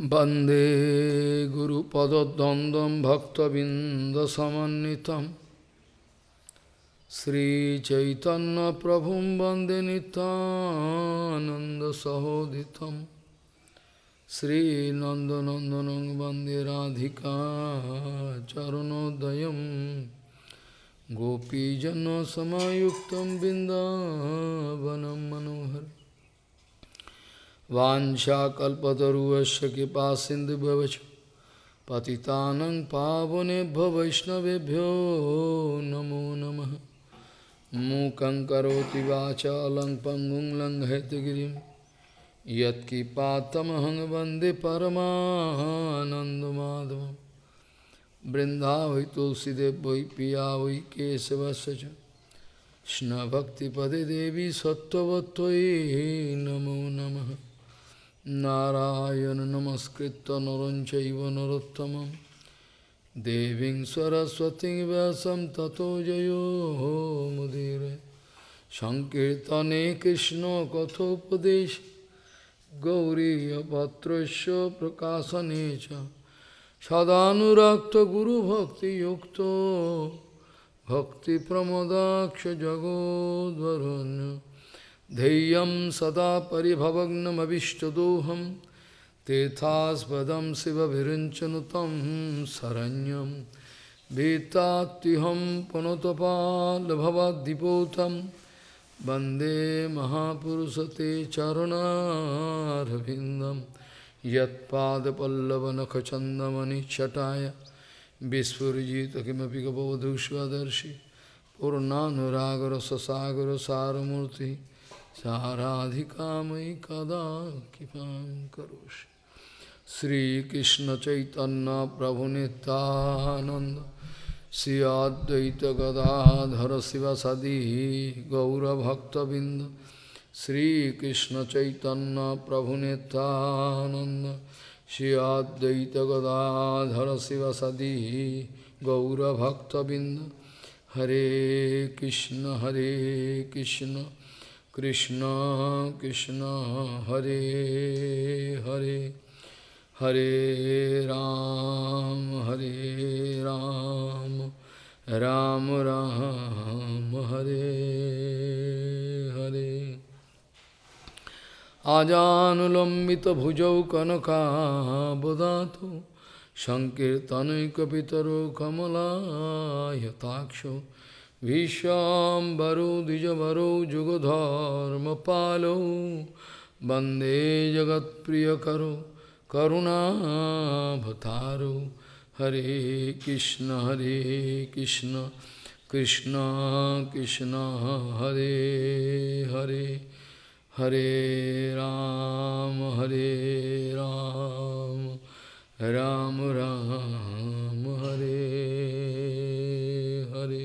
Bande Guru Padadandam Bhaktabindasamanitam Sri Chaitanya Prabhum Bande Nitananda Sahoditam Sri Nandanandanang Bande Radhika Charanodayam Gopijana Samayuktam Bindavanam Manohara कल्पतरुश कृपा सिंधु भवच पावने वैष्णवभ्यो नमो नम मूक पंगु वाचालं पंगुं लङ्घयतगिरिं वंदे परमानंदमाधव परमानन्दमाधवं वृन्दा वै तुलसीदेव वै पिया वै केशवस्य देवी सत्वत्व नमो नमः नारायण नमस्कृत नरञ्च नरोत्तमं देवीं सरस्वती व्यासं ततो जयो हो मुदीरे सङ्कीर्तने कृष्णकथोपदेश गौरीयपत्रस्य प्रकाशने च सदानुरक्तगुरुभक्तियुक्तो भक्तिप्रमदाक्ष जगोद्वरुण्य धैर्यं सदा परिभवग्नमभिष्टदोहं तेथास्पदं शिवभिरुञ्चनुतं शरण्यं भीतात्तिहं पुनतपालभवद्दिपोतं वन्दे महापुरुषते चरुणारविन्दं यत्पादपल्लवनखचन्दमनिच्छटाय विस्फुरिजित किमपि गपवधूष्वदर्शि पूर्णानुरागर ससागर सारमूर्तिः साराधिका कदा कृपा करोषि श्री कृष्ण चैतन्य प्रभु नितानंद श्री अद्वैत गदाधर शिव सदी गौरभक्तबिंद श्री कृष्ण चैतन्य प्रभु नितानंद श्री अद्वैत गदाधर शिव सदी गौरभक्तबिंद हरे कृष्ण हरे कृष्ण কৃষ্ণ কৃষ্ণ হরে হরে হরে রাম হরে রাম রাম রাম হরে হরে আজানুলম্বিত ভুজৌ কনকাবদাত সংকীর্তনৈকিতর কমলায়তাক্ষ विश्वाम्बरो जगत प्रिय वन्दे करुणा करुणाभतारो हरे कृष्ण हरे कृष्ण कृष्ण कृष्ण हरे हरे हरे राम हरे राम राम राम हरे हरे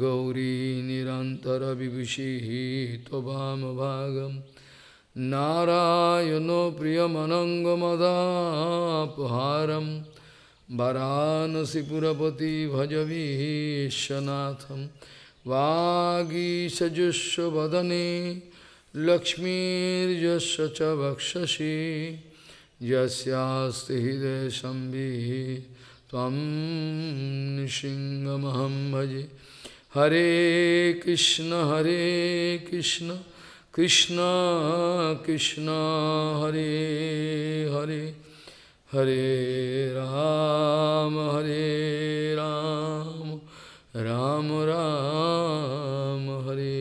गौरी भागम त्वमभागं नारायणो प्रियमनङ्गमदापहारं वरानसिपुरपति भजवीशनाथं वागीषजुष्वदने लक्ष्मीर्यस्य च वक्षसि यस्यास्ति हृदयसंविः त्वं सिंहमहं भजे हरे कृष्ण हरे कृष्ण कृष्ण कृष्ण हरे हरे हरे राम हरे राम राम राम हरे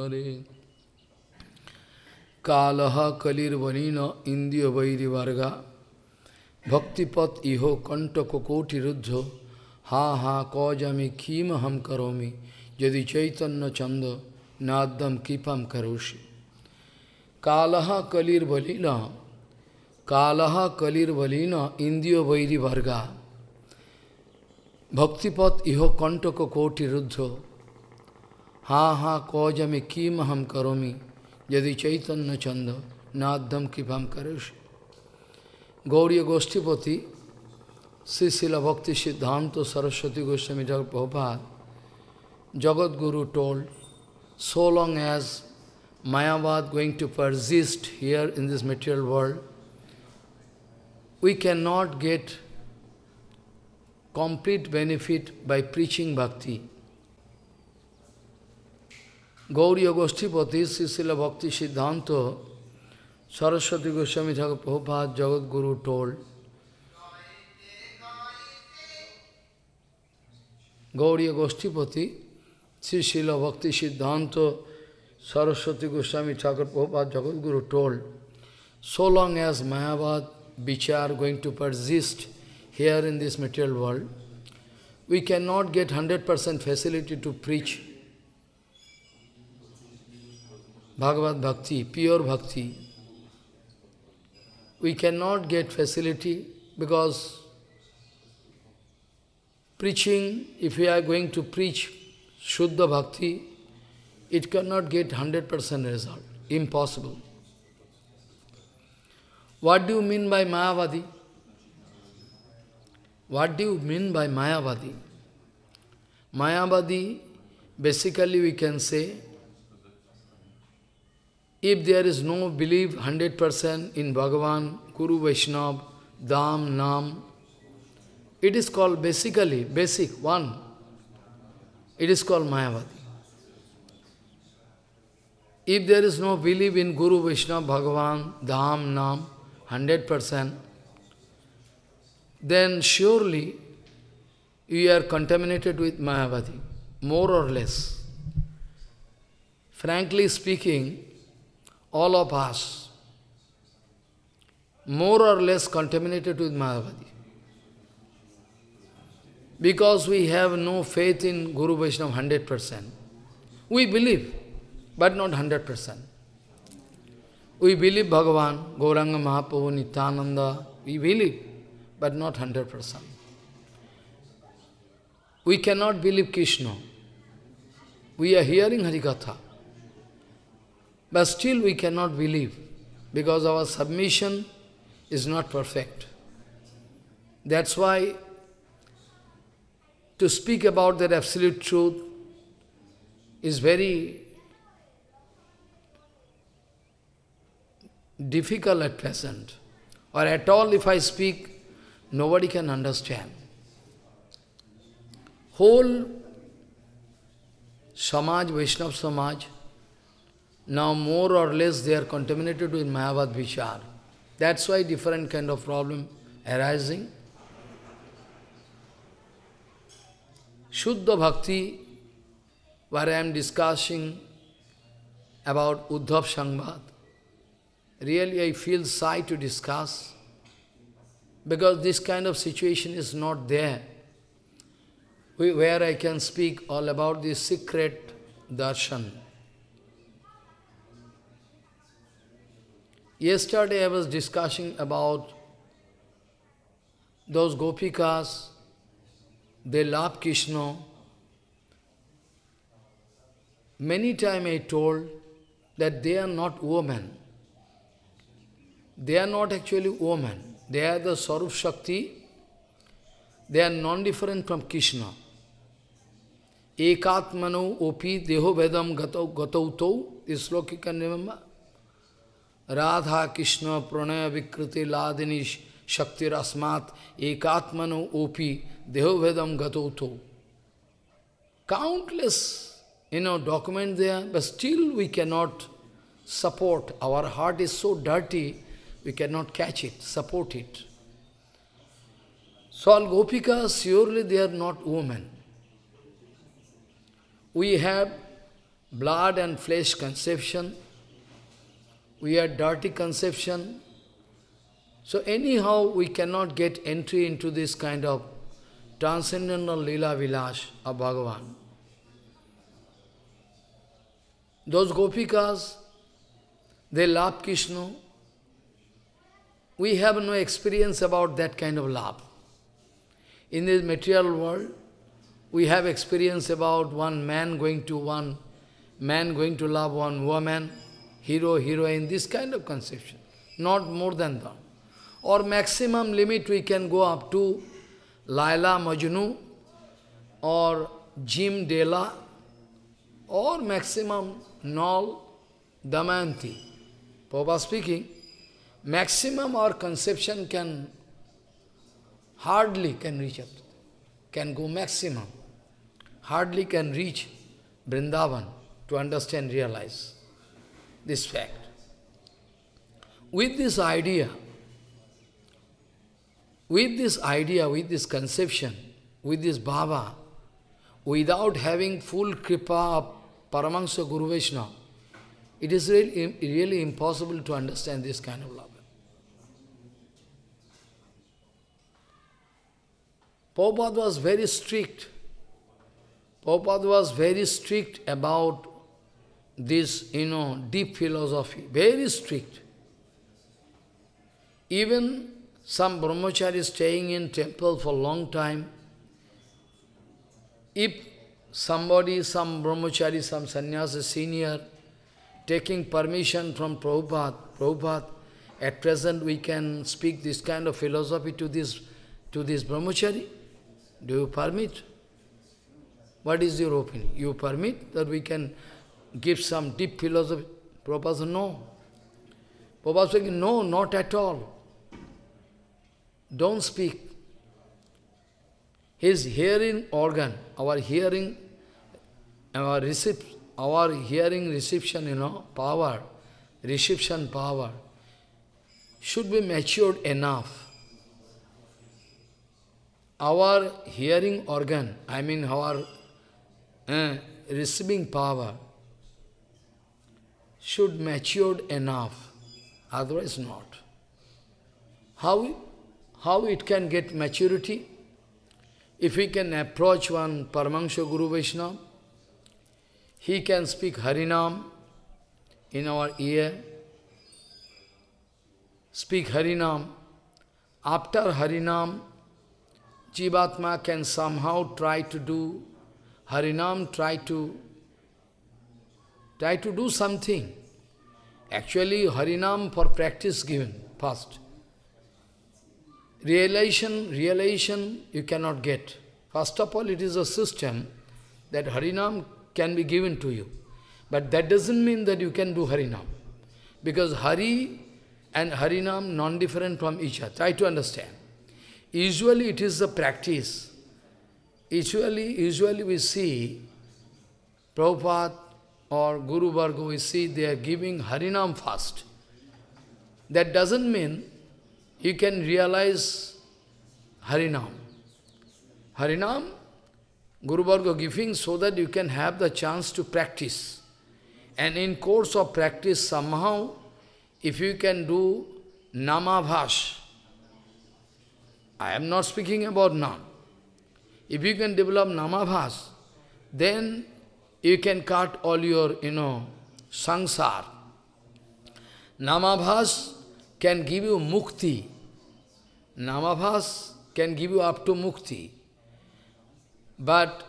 हरे काल कलिर्वनीन इंद्रिय वैरिवर्गा भक्तिपत इहो कंटक हा हा कौजमी खीम हम करोमी यदि चैतन्य चंद नादम कीपम करोषि कालह कलिर्बलीन कालह कलिर्बलीन इंद्रियो वैरी वर्गा भक्तिपथ इहो कंटक कोटिरुद्ध हा हा कौजमी किम हम करोमी यदि चैतन्य चंद नादम कृपम करोषि गौरी गोष्ठीपति श्री शिल भक्ति सिद्धांत सरस्वती गोस्वामी जगत Prabhupad Jagat Guru told so long as Mayavad going to persist here in this material world we can not get complete benefit by preaching Bhakti Gauri गोष्ठीपति शिशिल भक्ति सिद्धांत सरस्वती गोस्वामी ठाकुर प्रभुपाद जगत गुरु टोल्ड गौड़ी गोष्ठीपति Shri Shril Bhakti Siddhanta Saraswati Goswami Thakur Prabhupad Jagadguru told so long as Mayavad बीच are going to persist here in this material world we can not get hundred percent facility to preach Bhagavat bhakti pure bhakti we can not get facility because Preaching, if we are going to preach Shuddha Bhakti, it cannot get 100% result. Impossible. What do you mean by Mayavadi? What do you mean by Mayavadi? Mayavadi, basically we can say, if there is no belief 100% in Bhagavan, Guru Vaishnava, Dham, Nam, it is called basically, basic, one. It is called Mayavadi. If there is no belief in Guru, Vishnu, Bhagavan, Dham, Nam, 100%, then surely you are contaminated with Mayavadi, more or less. Frankly speaking, all of us, more or less contaminated with Mayavadi because we have no faith in Guru Vaishnava 100%. We believe, but not 100%. We believe Bhagavan, Gauranga Mahaprabhu, Nityananda, we believe, but not 100%. We cannot believe Krishna. We are hearing Harikatha. But still we cannot believe, because our submission is not perfect. That's why to speak about that absolute truth is very difficult at present. Or at all, if I speak, nobody can understand. Whole Samaj, Vaishnava Samaj, now more or less they are contaminated with Mayavad Vichar. That's why different kind of problem arising. Shuddha Bhakti, where I am discussing about Uddhav Sangvad, really I feel shy to discuss because this kind of situation is not there where I can speak all about the secret darshan. Yesterday I was discussing about those gopikas they love Krishna. Many times I told that they are not women. They are not actually women. They are the Sarup Shakti. They are non-different from Krishna. Ekatmano opi deho vedam gatauto. This sloka you can remember. Radha Krishna pranaya vikriti ladini shakti rasmat ekatmano opi Dehovedam Gatoto. Countless, you know, document there, but still we cannot support. Our heart is so dirty, we cannot catch it, support it. So all Gopika, surely they are not women. We have blood and flesh conception. We are dirty conception. So anyhow, we cannot get entry into this kind of transcendental Leela Vilas of Bhagavan. Those gopikas, they love Krishna. We have no experience about that kind of love. In this material world, we have experience about one man going to one, man going to love one woman, hero, heroine, this kind of conception. Not more than that. Or maximum limit we can go up to Laila Majnu or Jim Dela or maximum Nol Damanti. Papa speaking, maximum or conception can hardly can reach up, can go maximum, hardly can reach Vrindavan to understand, realize this fact. With this idea, with this idea, with this conception, with this Baba, without having full kripa of Paramahansa Guru Vaishnava, it is really, really impossible to understand this kind of love. Prabhupada was very strict. Prabhupada was very strict about this, you know, deep philosophy. Very strict. Even some brahmachari staying in temple for long time, if somebody, some brahmachari, some sannyasa senior, taking permission from Prabhupada, Prabhupada, at present we can speak this kind of philosophy to this, to this brahmachari. Do you permit? What is your opinion? You permit that we can give some deep philosophy? Prabhupada said, no. Prabhupada said, no, not at all don't speak. His hearing organ, our hearing, our receipt, our hearing reception, you know, power, reception power, should be matured enough. Our hearing organ, I mean our uh, receiving power, should matured enough, otherwise not. How how it can get maturity. If we can approach one Paramahansa Guru Vaishnava, he can speak Harinam in our ear. Speak Harinam. After Harinam, Jivatma can somehow try to do, Harinam try to, try to do something. Actually, Harinam for practice given, first realization, realization you cannot get. First of all, it is a system that Harinam can be given to you. But that doesn't mean that you can do Harinam. Because Hari and Harinam non-different from each other. Try to understand. Usually it is the practice. Usually, usually we see Prabhupada or Guru Bhargava, we see they are giving Harinam fast. That doesn't mean you can realize Harinam. Harinam, Guru Bhargava giving so that you can have the chance to practice. And in course of practice, somehow, if you can do Namavash, I am not speaking about Nam. If you can develop Namabhas, then you can cut all your, you know, sangsar. Namabhas can give you mukti. Namabhas can give you up to mukti. But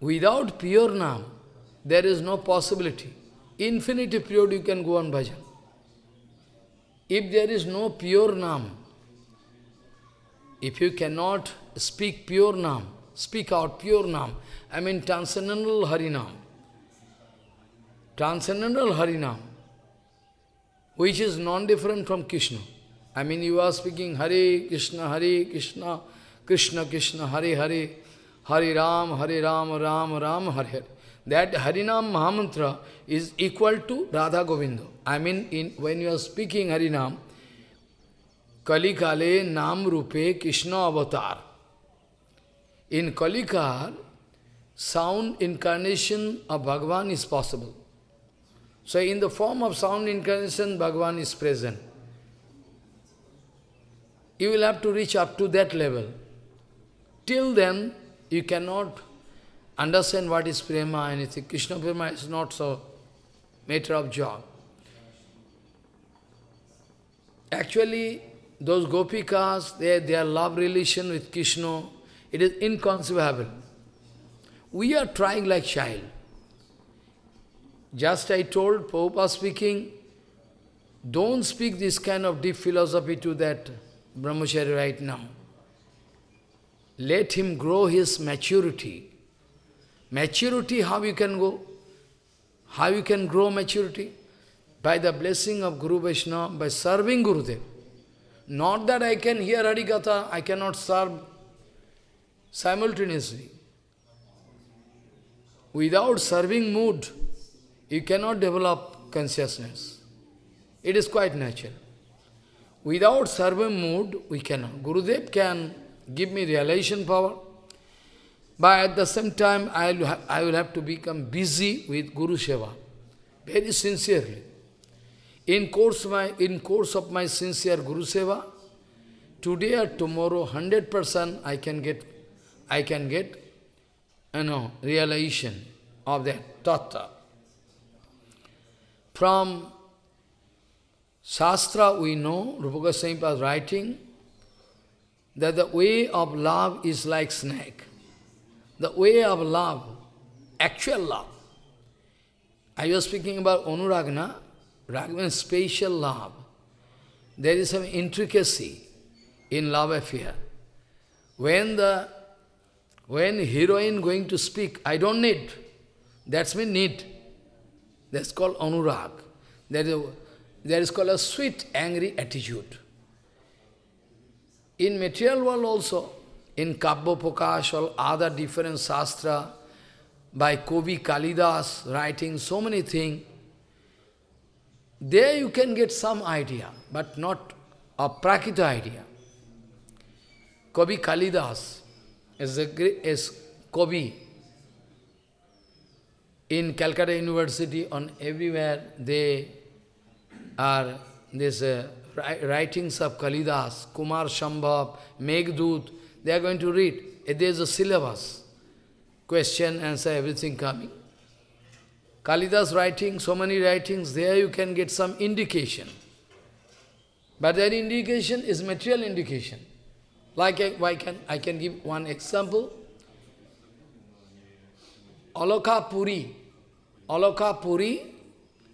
without pure Nam, there is no possibility. Infinity period you can go on bhajan. If there is no pure Nam, if you cannot speak pure Nam, speak out pure Nam, I mean transcendental Harinam, transcendental Harinam, which is non-different from Krishna. I mean, you are speaking Hare Krishna, Hare Krishna, Krishna Krishna, Hare Hare, Hare Ram, Hare Ram, Ram Ram, Hare Hare. That Harinam Mahamantra is equal to Radha Govinda. I mean, in, when you are speaking Harinam, Kalikale Nam Rupe Krishna Avatar. In Kalikar, sound incarnation of Bhagavan is possible. So in the form of sound incarnation, Bhagavan is present. You will have to reach up to that level. Till then, you cannot understand what is prema, anything. Krishna prema is not so matter of job. Actually, those gopikas, their, their love relation with Krishna, it is inconceivable. We are trying like child. Just I told Prabhupada speaking, don't speak this kind of deep philosophy to that brahmachari right now. Let him grow his maturity. Maturity, how you can go? How you can grow maturity? By the blessing of Guru Vaishnava, by serving Gurudev. Not that I can hear Harikatha, I cannot serve simultaneously. Without serving mood, you cannot develop consciousness. It is quite natural. Without servant mood, we cannot. Gurudev can give me realization power. But at the same time, I will, have to become busy with Guru Seva, very sincerely. In course, my, in course of my sincere Guru Seva, today or tomorrow, 100% I can get, I can get, you know, realization of that Tata. From Shastra we know, Rupa Goswami was writing, that the way of love is like snake. The way of love, actual love. I was speaking about Anuragna, Ragna special love. There is some intricacy in love affair. When the when heroine going to speak, I don't need. That's mean need. That's called anurag. That is that is called a sweet, angry attitude. In material world also, in Kabbo Pokash or other different sastra, by Kobi Kalidas writing so many things, there you can get some idea, but not a Prakita idea. Kobi Kalidas is, a, is Kobi. In Calcutta University, on everywhere, they are these uh, writings of Kalidas, Kumar Shambhav, Meghdoot, they are going to read. There is a syllabus, question, answer, everything coming. Kalidas writing, so many writings, there you can get some indication. But that indication is material indication. Like I, uh, can, I can give one example. Aloka Puri. Aloka Puri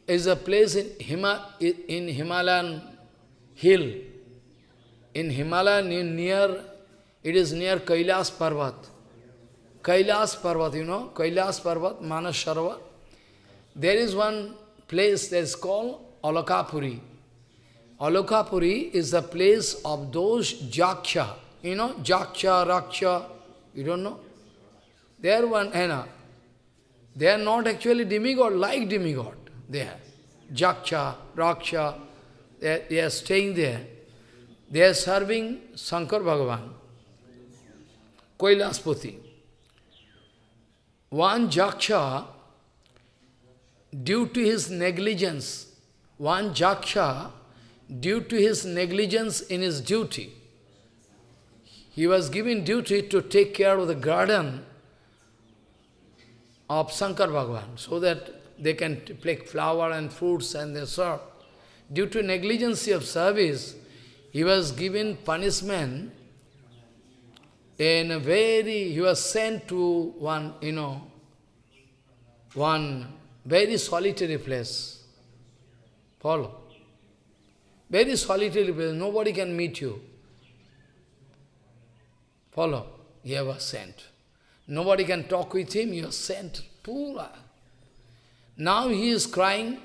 is a place in, Hima, in Himalayan hill. In Himalaya, near, it is near Kailas Parvat. Kailas Parvat, you know, Kailas Parvat, Manas There is one place that is called Alakapuri. Alokapuri is the place of those Jaksha. You know, Jaksha, Raksha, you don't know? They are one, Anna. They are not actually demigod, like demigod there. Jaksha, Raksha, they, they are staying there. They are serving Shankar Bhagavan, Kailaspati. One Jaksha, due to his negligence, one Jaksha, due to his negligence in his duty, he was given duty to take care of the garden of Shankar Bhagavan, so that they can pick flower and fruits and they serve. Due to negligence of service, he was given punishment in a very, he was sent to one, you know, one very solitary place. Follow. Very solitary place, nobody can meet you. Follow. He was sent. Nobody can talk with him, he was sent. Pura. Now he is crying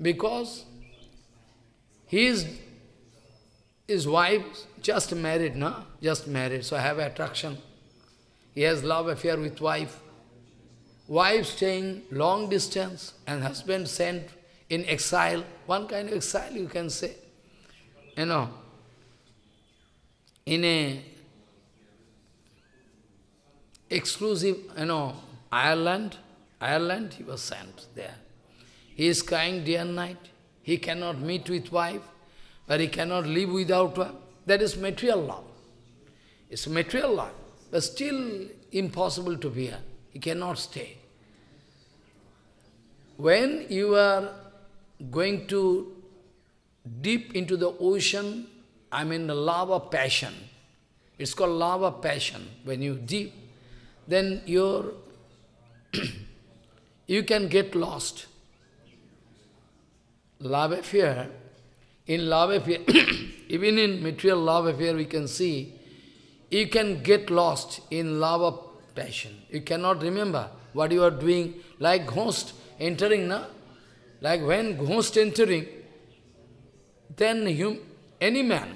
because his, his wife just married, no? Just married, so I have attraction. He has love affair with wife. Wife staying long distance and husband sent in exile. One kind of exile you can say. You know, in a exclusive, you know, Ireland, Ireland, he was sent there. He is crying day and night. He cannot meet with wife, but he cannot live without wife. That is material love. It's material love, but still impossible to bear. He cannot stay. When you are going to deep into the ocean, I mean the love of passion, it's called love of passion. When you deep, then your you can get lost. Love affair, in love affair, even in material love affair we can see, you can get lost in love of passion. You cannot remember what you are doing, like ghost entering, na? Like when ghost entering, then hum, any man,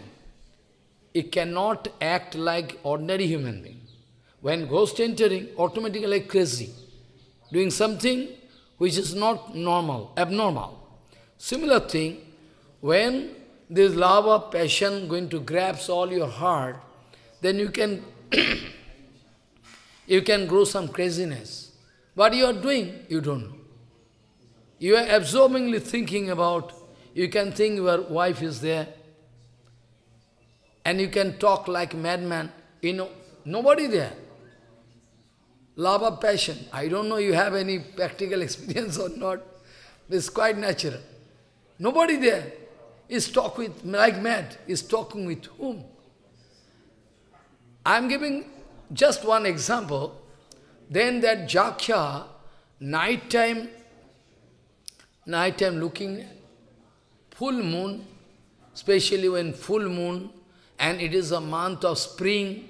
he cannot act like ordinary human being. When ghost entering, automatically like crazy doing something which is not normal, abnormal. Similar thing, when this love of passion going to grasp all your heart, then you can you can grow some craziness. What you are doing, you don't know. You are absorbingly thinking about, you can think your wife is there, and you can talk like madman, you know, nobody there love of passion. I don't know you have any practical experience or not. It's quite natural. Nobody there is talk with, like mad, is talking with whom? I'm giving just one example. Then that Jakya, night time, night time looking, full moon, especially when full moon, and it is a month of spring,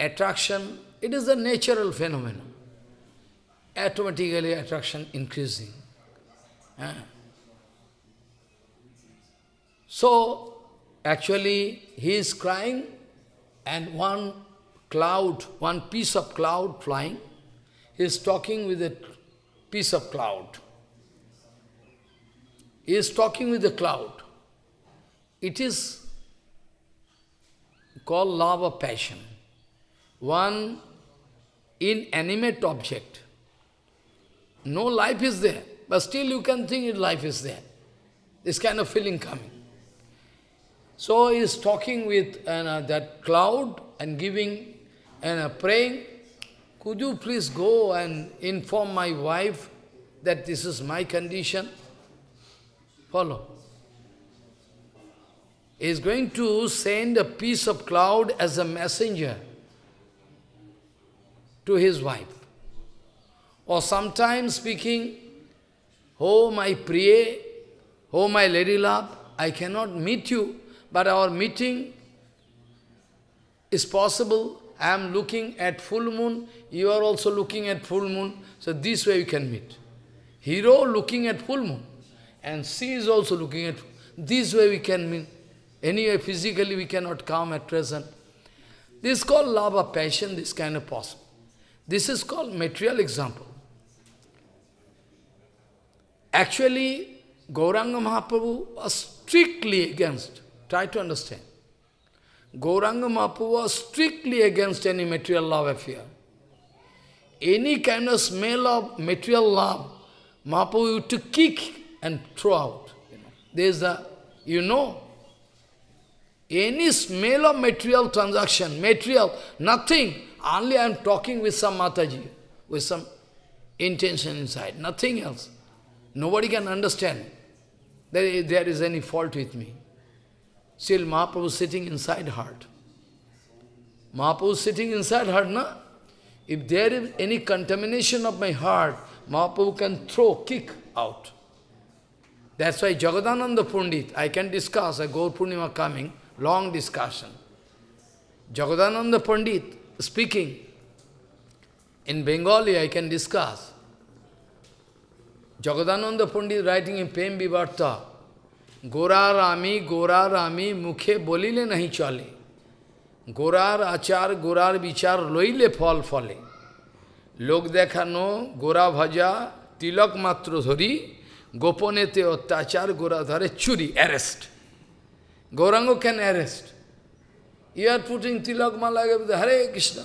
attraction, it is a natural phenomenon. Automatically attraction increasing. So, actually, he is crying and one cloud, one piece of cloud flying, he is talking with a piece of cloud. He is talking with the cloud. It is called love of passion. One inanimate object. No life is there, but still you can think life is there. This kind of feeling coming. So he is talking with uh, that cloud and giving and uh, praying, could you please go and inform my wife that this is my condition? Follow. He is going to send a piece of cloud as a messenger to his wife. Or sometimes speaking, Oh, my priya, oh, my lady love, I cannot meet you, but our meeting is possible. I am looking at full moon, you are also looking at full moon, so this way we can meet. Hero looking at full moon, and she is also looking at, this way we can meet. Anyway, physically we cannot come at present. This is called love of passion, this kind of possible. This is called material example. Actually, Gauranga Mahaprabhu was strictly against, try to understand. Gauranga Mahaprabhu was strictly against any material love affair. Any kind of smell of material love, Mahaprabhu used to kick and throw out. There is a, you know, any smell of material transaction, material, nothing, only I am talking with some Mataji, with some intention inside, nothing else. Nobody can understand there, there is any fault with me. Still Mahaprabhu sitting inside heart. Mahaprabhu sitting inside heart, na? If there is any contamination of my heart, Mahaprabhu can throw, kick out. That's why Jagadananda Pundit, I can discuss, a Gaur Purnima coming, long discussion. Jagadananda Pandit, speaking. In Bengali, I can discuss. Jagadananda Pandit writing in Pem Vivarta, Gora Rami, Gora Rami, Mukhe Bolile Nahi Chale. গোরার আচার গোরার বিচার লইলে ফল ফলে লোক দেখানো Gora Bhaja, Tilak মাত্র Dhari, গোপনেতে Ottachar, Gora Dhare Churi, Arrest. Gorango can arrest. You are putting tilak mala with Hare Krishna.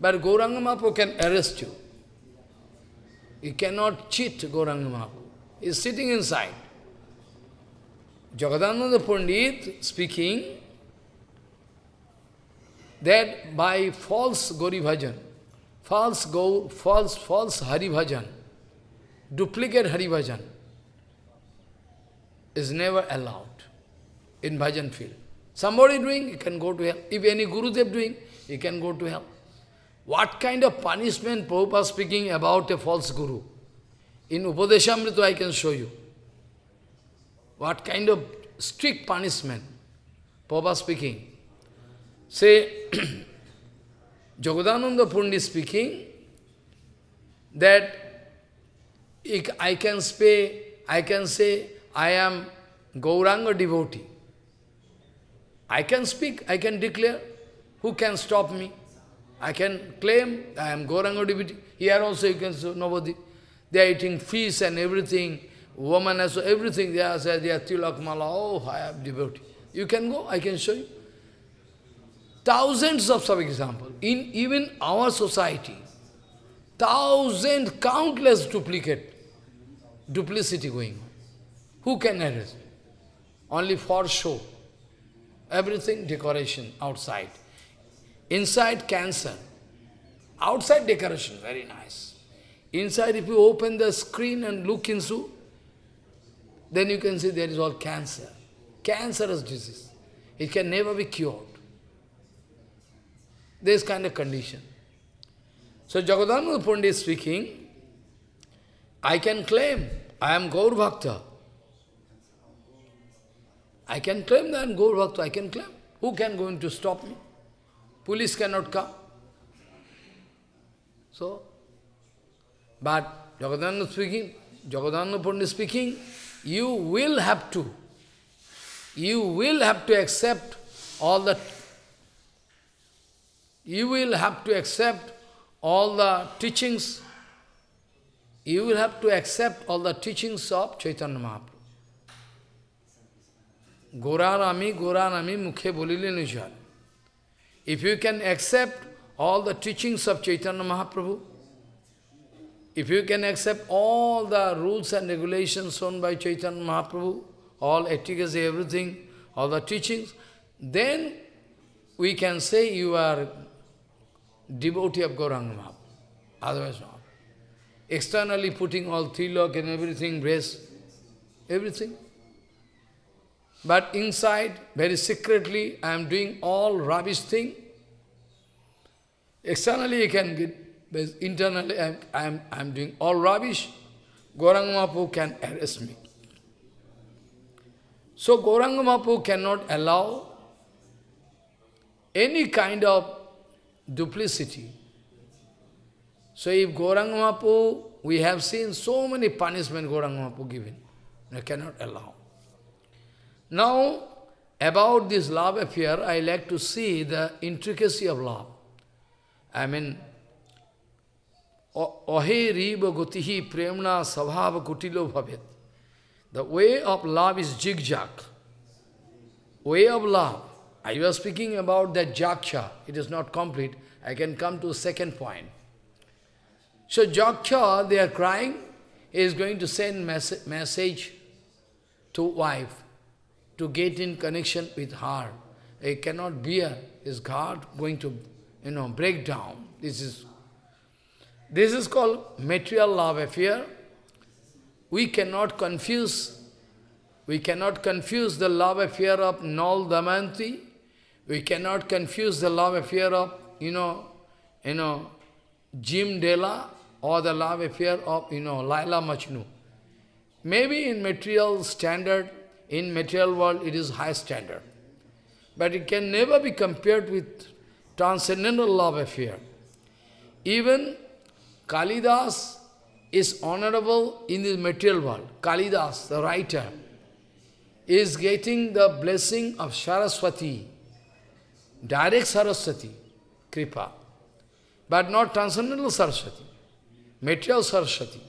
But Gauranga Mahaprabhu can arrest you. You cannot cheat Gauranga Mahaprabhu. He is sitting inside. Jagadananda Pandit speaking that by false Gauri Bhajan, false, go, false, false Hari Bhajan, duplicate Hari Bhajan is never allowed in Bhajan field. Somebody doing, you can go to hell. If any Gurudev doing, you can go to hell. What kind of punishment Prabhupada speaking about a false Guru? In Upadeshamrita I can show you. What kind of strict punishment? Prabhupada speaking. Say, Jagadananda Pundi speaking, that I can say, I can say, I am Gauranga devotee. I can speak, I can declare. Who can stop me? I can claim I am Gauranga Here also you can see nobody. They are eating fish and everything, woman also, everything. They are saying, they are Tilakmala, oh, I am devotee. You can go, I can show you. Thousands of such examples. In even our society, Thousand, countless duplicate, duplicity going on. Who can arrest? Only for show everything decoration outside. Inside cancer, outside decoration, very nice. Inside if you open the screen and look into, then you can see there is all cancer. Cancerous disease. It can never be cured. This kind of condition. So Jagadananda Pandit speaking, I can claim I am Gaur Bhakta. I can claim that Gaur Bhakta, I can claim. Who can going to stop me? Police cannot come. So, but Jagadana speaking, Jagadana Pandit speaking, you will have to, you will have to accept all the, you will have to accept all the teachings, you will have to accept all the teachings of Chaitanya Mahaprabhu. গোরার আমি Mukhe আমি মুখে If you can accept all the teachings of Chaitanya Mahaprabhu, if you can accept all the rules and regulations shown by Chaitanya Mahaprabhu, all etiquettes, everything, all the teachings, then we can say you are devotee of Gauranga Mahaprabhu. Otherwise not. Externally putting all tilak and everything, grace, everything. But inside, very secretly, I am doing all rubbish thing. Externally, you can get, but internally, I am, I am, doing all rubbish. Gauranga Mahaprabhu can arrest me. So Gauranga Mahaprabhu cannot allow any kind of duplicity. So if Gauranga Mahaprabhu, we have seen so many punishment Gauranga Mahaprabhu given. I cannot allow. Now, about this love affair, I like to see the intricacy of love. I mean, Ohe Riva Gotihi Premna Savhava Kutilo Bhavet. The way of love is zigzag. Way of love. I was speaking about that jaksha. It is not complete. I can come to second point. So jaksha, they are crying, he is going to send message to wife to get in connection with heart. I cannot bear his heart going to, you know, break down. This is, this is called material love affair. We cannot confuse, we cannot confuse the love affair of Nol Damanti. We cannot confuse the love affair of, you know, you know, Jim Dela or the love affair of, you know, Laila Machnu. Maybe in material standard, in material world, it is high standard. But it can never be compared with transcendental love affair. Even Kalidas is honorable in the material world. Kalidas, the writer, is getting the blessing of Saraswati, direct Saraswati, Kripa, but not transcendental Saraswati, material Saraswati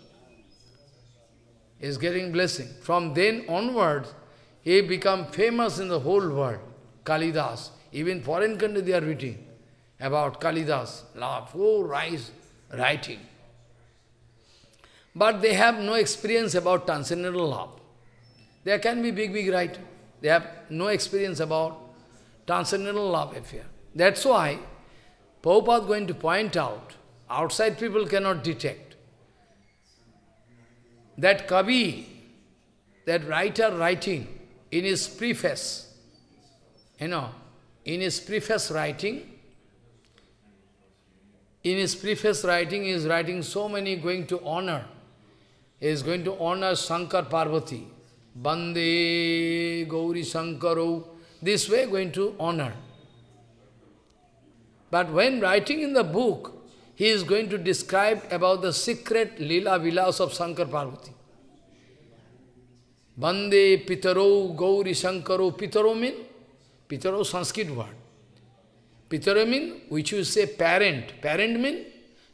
is getting blessing. From then onward, he become famous in the whole world, Kalidas. Even foreign country they are reading about Kalidas, love, oh, rise writing. But they have no experience about transcendental love. There can be big, big writer. They have no experience about transcendental love affair. That's why Prabhupada is going to point out, outside people cannot detect, that Kavi, that writer writing, in his preface, you know, in his preface writing, in his preface writing, he is writing so many going to honor. He is going to honor Shankar Parvati. Bande Gauri Shankaro. This way going to honor. But when writing in the book, he is going to describe about the secret lila Vilas of Shankar Parvati. Bande Pitaro Gauri Shankaro. Pitaro mean? Pitaro Sanskrit word. Pitaro mean, which you say parent. Parent mean,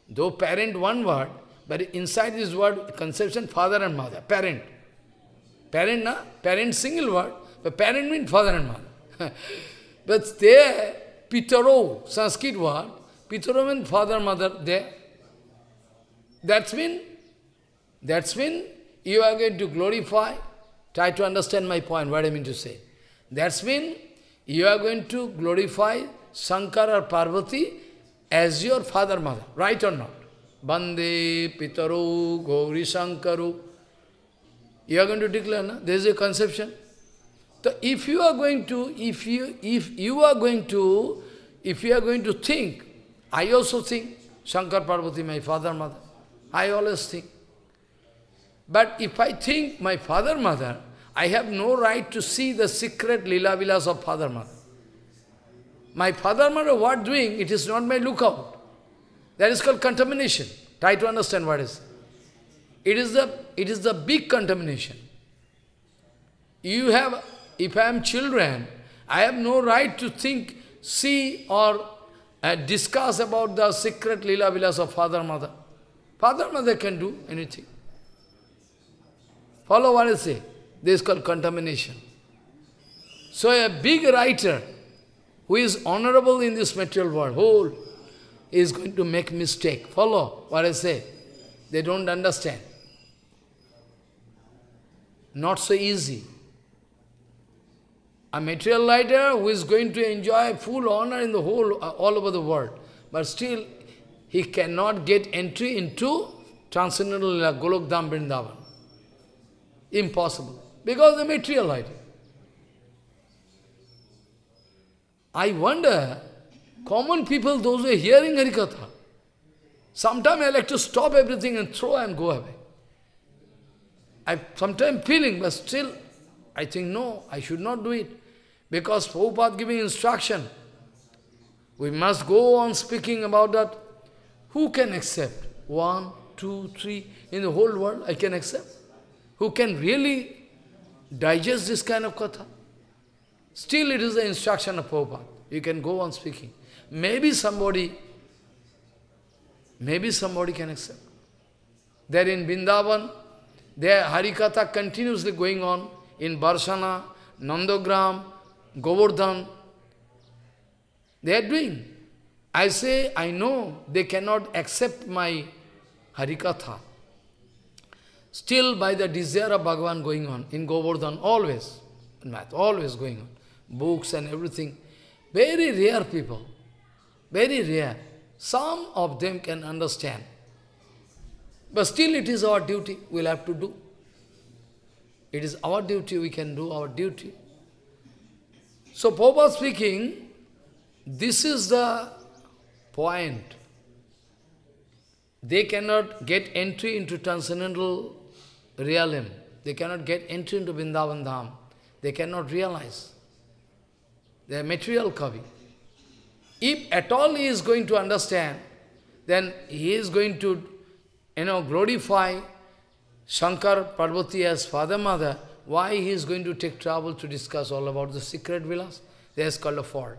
though parent one word, but inside this word, conception, father and mother, parent. Parent, na? Parent single word, but parent mean father and mother. but there, Pitaro, Sanskrit word, Pitaro mean father, mother, there. That's mean, that's mean you are going to glorify Try to understand my point, what I mean to say. That's mean you are going to glorify Shankar or Parvati as your father mother, right or not? Bande, Pitaro, Gauri Shankaru. You are going to declare, no? There is a conception. So if you are going to, if you, if you are going to, if you are going to think, I also think, Shankar Parvati, my father, mother. I always think. But if I think my father, mother, I have no right to see the secret lila vilas of Father Mother. My Father Mother, what doing? It is not my lookout. That is called contamination. Try to understand what is. It is the it is the big contamination. You have, if I am children, I have no right to think, see or uh, discuss about the secret lila vilas of Father Mother. Father Mother can do anything. Follow what I say. This is called contamination. So a big writer who is honorable in this material world, whole, is going to make mistake. Follow what I say. They don't understand. Not so easy. A material writer who is going to enjoy full honor in the whole, uh, all over the world, but still he cannot get entry into transcendental Golokdham Vrindavan. Impossible because the material life. I wonder, common people, those who are hearing Harikatha, sometimes I like to stop everything and throw and go away. I sometimes feeling, but still, I think, no, I should not do it. Because Prabhupada giving instruction, we must go on speaking about that. Who can accept? One, two, three, in the whole world, I can accept. Who can really digest this kind of katha. Still it is the instruction of Prabhupada. You can go on speaking. Maybe somebody, maybe somebody can accept. There in Bindavan, there Harikatha continuously going on in Barsana, Nandogram, Govardhan. They are doing. I say, I know they cannot accept my Harikatha. Still by the desire of Bhagavan going on in Govardhan, always, in math, always going on. Books and everything. Very rare people, very rare. Some of them can understand. But still it is our duty, we'll have to do. It is our duty, we can do our duty. So Prabhupada speaking, this is the point. They cannot get entry into transcendental real him. They cannot get entry into Vrindavan Dham. They cannot realize. They are material Kavi. If at all he is going to understand, then he is going to, you know, glorify Shankar Parvati as father mother. Why he is going to take trouble to discuss all about the secret villas? That is called a fault.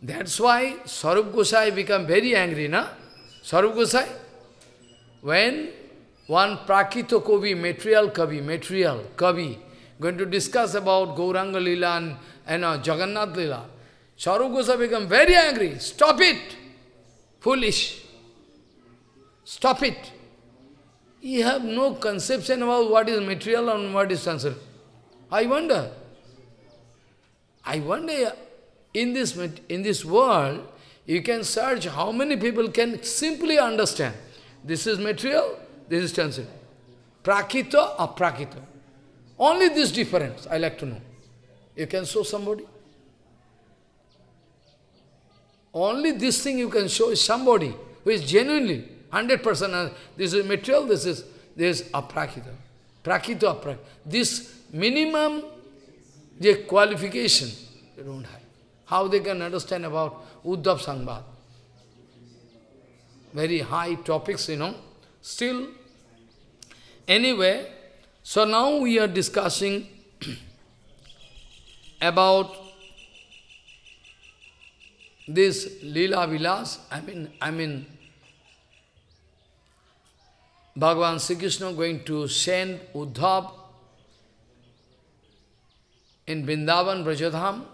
That's why Sarup Gosai become very angry, na? Sarup Gosai, when one Prakito Kavi, material Kavi, material Kavi, going to discuss about Gauranga Lila and, and uh, Jagannath Lila. Charu Goswami become very angry. Stop it! Foolish! Stop it! You have no conception about what is material and what is transcendental. I wonder. I wonder, in this, in this world, you can search how many people can simply understand. This is material, this is translated. Prakito, Only this difference I like to know. You can show somebody. Only this thing you can show is somebody who is genuinely 100%. Uh, this is material, this is this is aprakito. Prakito, This minimum the qualification they don't have. How they can understand about Uddhav Sangbad? Very high topics, you know. Still, Anyway, so now we are discussing about this Leela Vilas, I mean, I mean, Bhagavan Sri Krishna going to send Uddhav in Vrindavan Brajadham,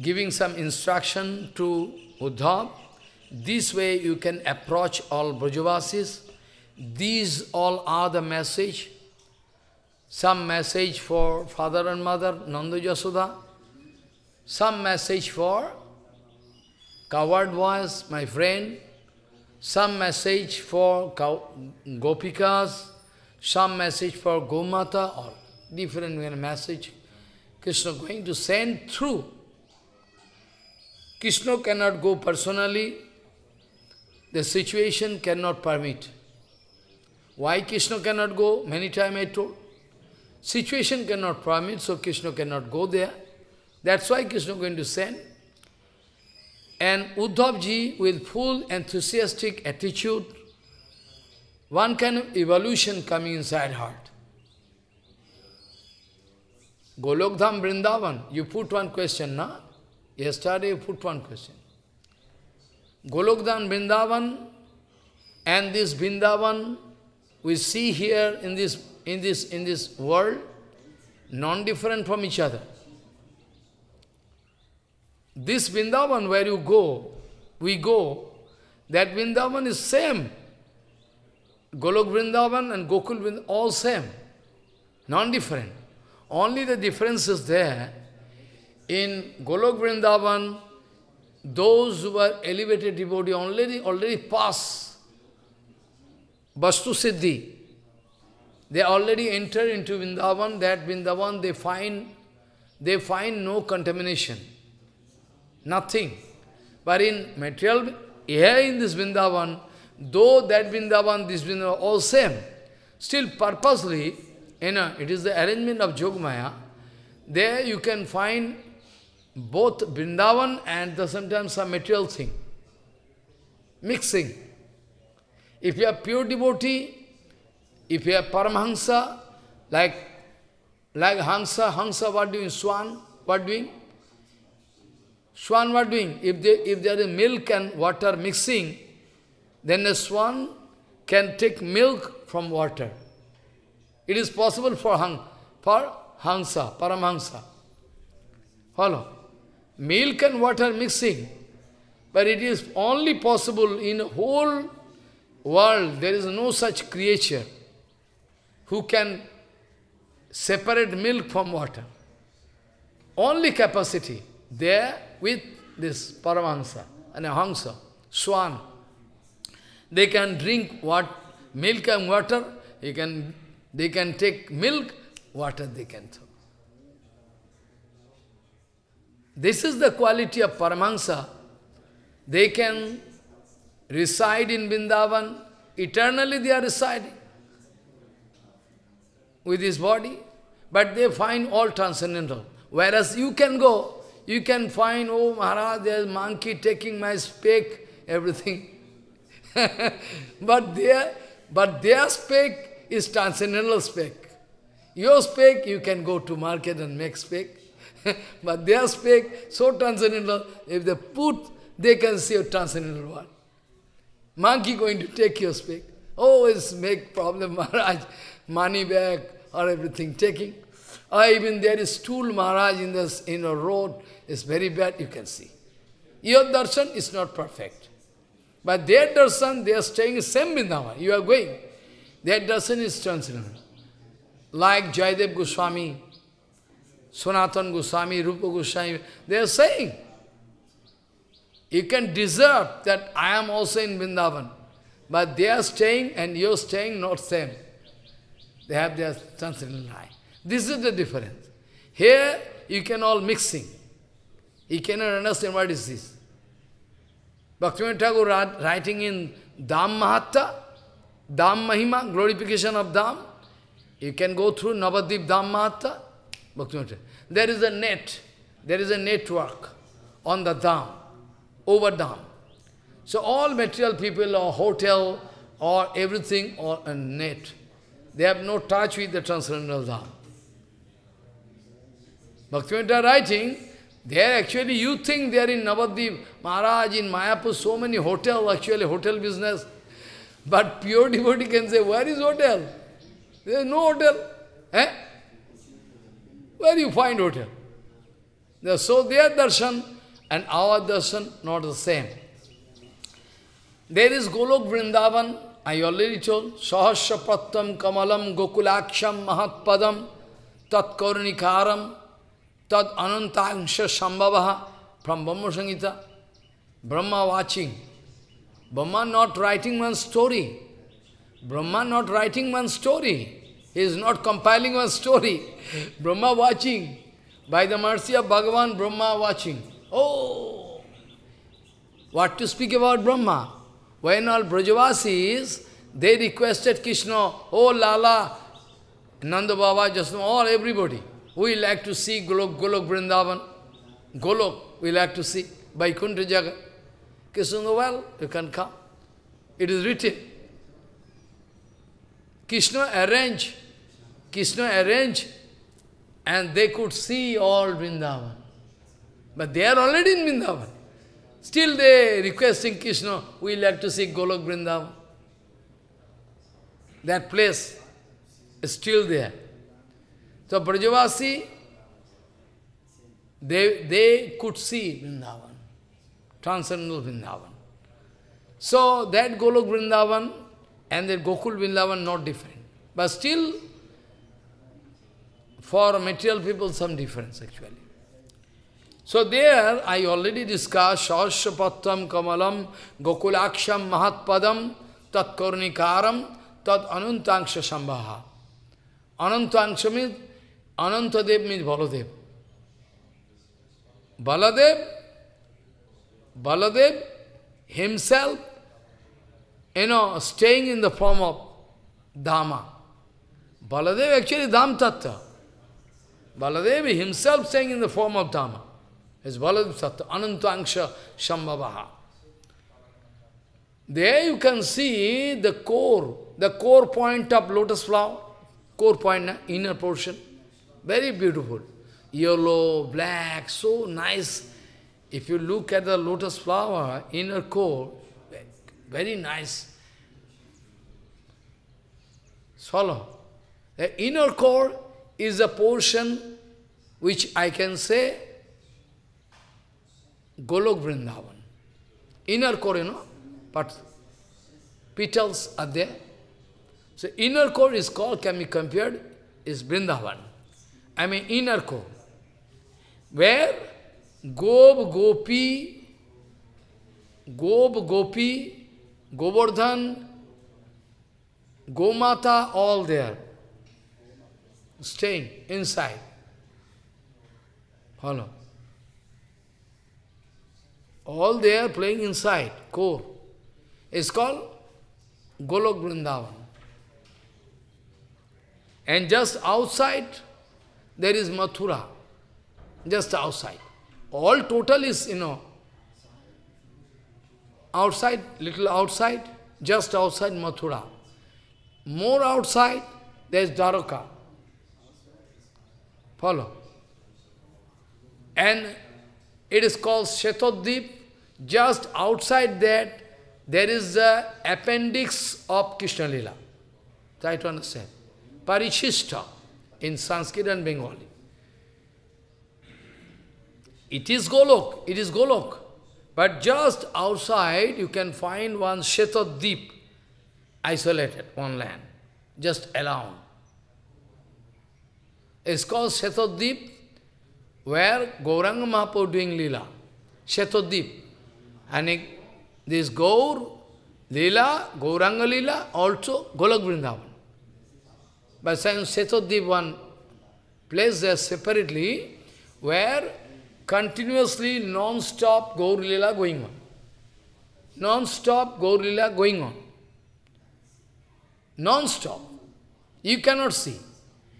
giving some instruction to Uddhav. This way you can approach all Brajavasis these all are the message. Some message for father and mother, Nanda Yashoda. Some message for coward boys, my friend. Some message for gopikas. Some message for Gomata or different kind message. Krishna going to send through. Krishna cannot go personally. The situation cannot permit. Why Krishna cannot go? Many times I told. Situation cannot permit, so Krishna cannot go there. That's why Krishna going to send. And Uddhavji, with full enthusiastic attitude, one kind of evolution coming inside heart. Golokdham Vrindavan, you put one question, na? Yesterday you put one question. Golokdham Vrindavan and this Vrindavan we see here in this, in this, in this world, non-different from each other. This Vrindavan where you go, we go, that Vrindavan is same. Golok Vrindavan and Gokul Vrindavan, all same, non-different. Only the difference is there. In Golok Vrindavan, those who are elevated devotee already, already pass Vastu Siddhi. They already enter into Vrindavan, that Vrindavan they find, they find no contamination, nothing. But in material, here in this Vrindavan, though that Vrindavan, this Vrindavan, all same, still purposely, you know, it is the arrangement of Jogmaya, there you can find both Vrindavan and the sometimes some material thing, mixing. If you are pure devotee, if you are Paramahansa, like, like Hansa, Hansa what doing? Swan, what doing? Swan what doing? If, they, if there is milk and water mixing, then the swan can take milk from water. It is possible for, hang, for Hansa, Paramahansa. Follow? Milk and water mixing. But it is only possible in whole world, there is no such creature who can separate milk from water. Only capacity there with this Paramahansa and hansa Swan. They can drink what milk and water, you can, they can take milk, water they can throw. This is the quality of Paramahansa. They can reside in Vrindavan, eternally they are residing with his body, but they find all transcendental. Whereas you can go, you can find, oh Maharaj, there's monkey taking my spec, everything. but their, but their spec is transcendental spec. Your spec, you can go to market and make spec. but their spec, so transcendental, if they put, they can see a transcendental world. Monkey going to take your speak. Always make problem, Maharaj. Money back or everything taking. Or even there is stool, Maharaj, in, this, in a road. It's very bad, you can see. Your darshan is not perfect. But their darshan, they are staying same Vrindavan. You are going. Their darshan is transcendental. Like Jayadev Goswami, Sanatana Goswami, Rupa Goswami, they are saying, you can deserve that I am also in Vrindavan. But they are staying and you are staying not same. They have their transcendental life. This is the difference. Here you can all mixing. You cannot understand what is this. Bhaktivinoda Thakur writing in Dham Mahatta, Dham Mahima, glorification of Dham. You can go through Navadip Dham Mahatta. There is a net, there is a network on the Dham over them. So all material people or hotel or everything or a net, they have no touch with the transcendental Dham. Bhaktivinoda writing, they are actually, you think they are in Navadvip, Maharaj, in Mayapur, so many hotel, actually hotel business. But pure devotee can say, where is hotel? There is no hotel. Eh? Where you find hotel? So their darshan, and our darshan not the same. There is Golok Vrindavan, I already told, Sahasrapattam Kamalam Gokulaksham Mahatpadam Tat Kaurnikaram Tat Anantangsha Sambhavaha from Brahma Sangita. Brahma watching. Brahma not writing one story. Brahma not writing one story. He is not compiling one story. Brahma watching. By the mercy of Bhagavan, Brahma watching. Oh! What to speak about Brahma? When all Brajavasis, they requested Krishna, Oh Lala, Nanda Baba, just all everybody, we like to see Golok, Golok Vrindavan. Golok, we like to see Vaikuntha Jagat. Krishna, well, you can come. It is written. Krishna arranged, Krishna arranged, and they could see all Vrindavan. But they are already in Vrindavan. Still they requesting Krishna, we like to see Golok Vrindavan. That place is still there. So Prajavasi, they, they could see Vrindavan, transcendental Vrindavan. So that Golok Vrindavan and the Gokul Vrindavan not different. But still, for material people, some difference actually. So there I already discussed Shashapattam Kamalam Gokulaksham Mahatpadam Tat Kornikaram Tat Anantanksha Sambaha. Anantanksha means Anantadev means Baladev. Baladev, Baladev himself, you know, staying in the form of Dhamma. Baladev actually Dham Tattva. Baladev himself staying in the form of Dhamma is Baladev Sattva, Anantangsha Shambhavaha. There you can see the core, the core point of lotus flower, core point, inner portion. Very beautiful. Yellow, black, so nice. If you look at the lotus flower, inner core, very nice. Swallow. The inner core is a portion which I can say Golok Vrindavan. Inner core, you know, but petals are there. So inner core is called, can be compared, is Vrindavan. I mean inner core. Where Gob Gopi, Gob Gopi, Govardhan, Gomata, all there, staying inside. Follow. All they are playing inside, core. It's called Golok Vrindavan. And just outside, there is Mathura. Just outside. All total is, you know, outside, little outside, just outside Mathura. More outside, there is Dwaraka. Follow. And it is called Shetodip just outside that, there is the appendix of Krishna Lila. Try to understand. Parichishta in Sanskrit and Bengali. It is Golok, it is Golok. But just outside, you can find one Shetadip, isolated, one land, just alone. It's called Shetadip, where Gauranga Mahaprabhu doing Leela. Shetadip. And this Gaur, Lila, Gauranga Lila, also Golak Vrindavan. But saying Setodip one place there separately, where continuously, non-stop Gaur Lila going on. Non-stop Gaur Lila going on. Non-stop. You cannot see.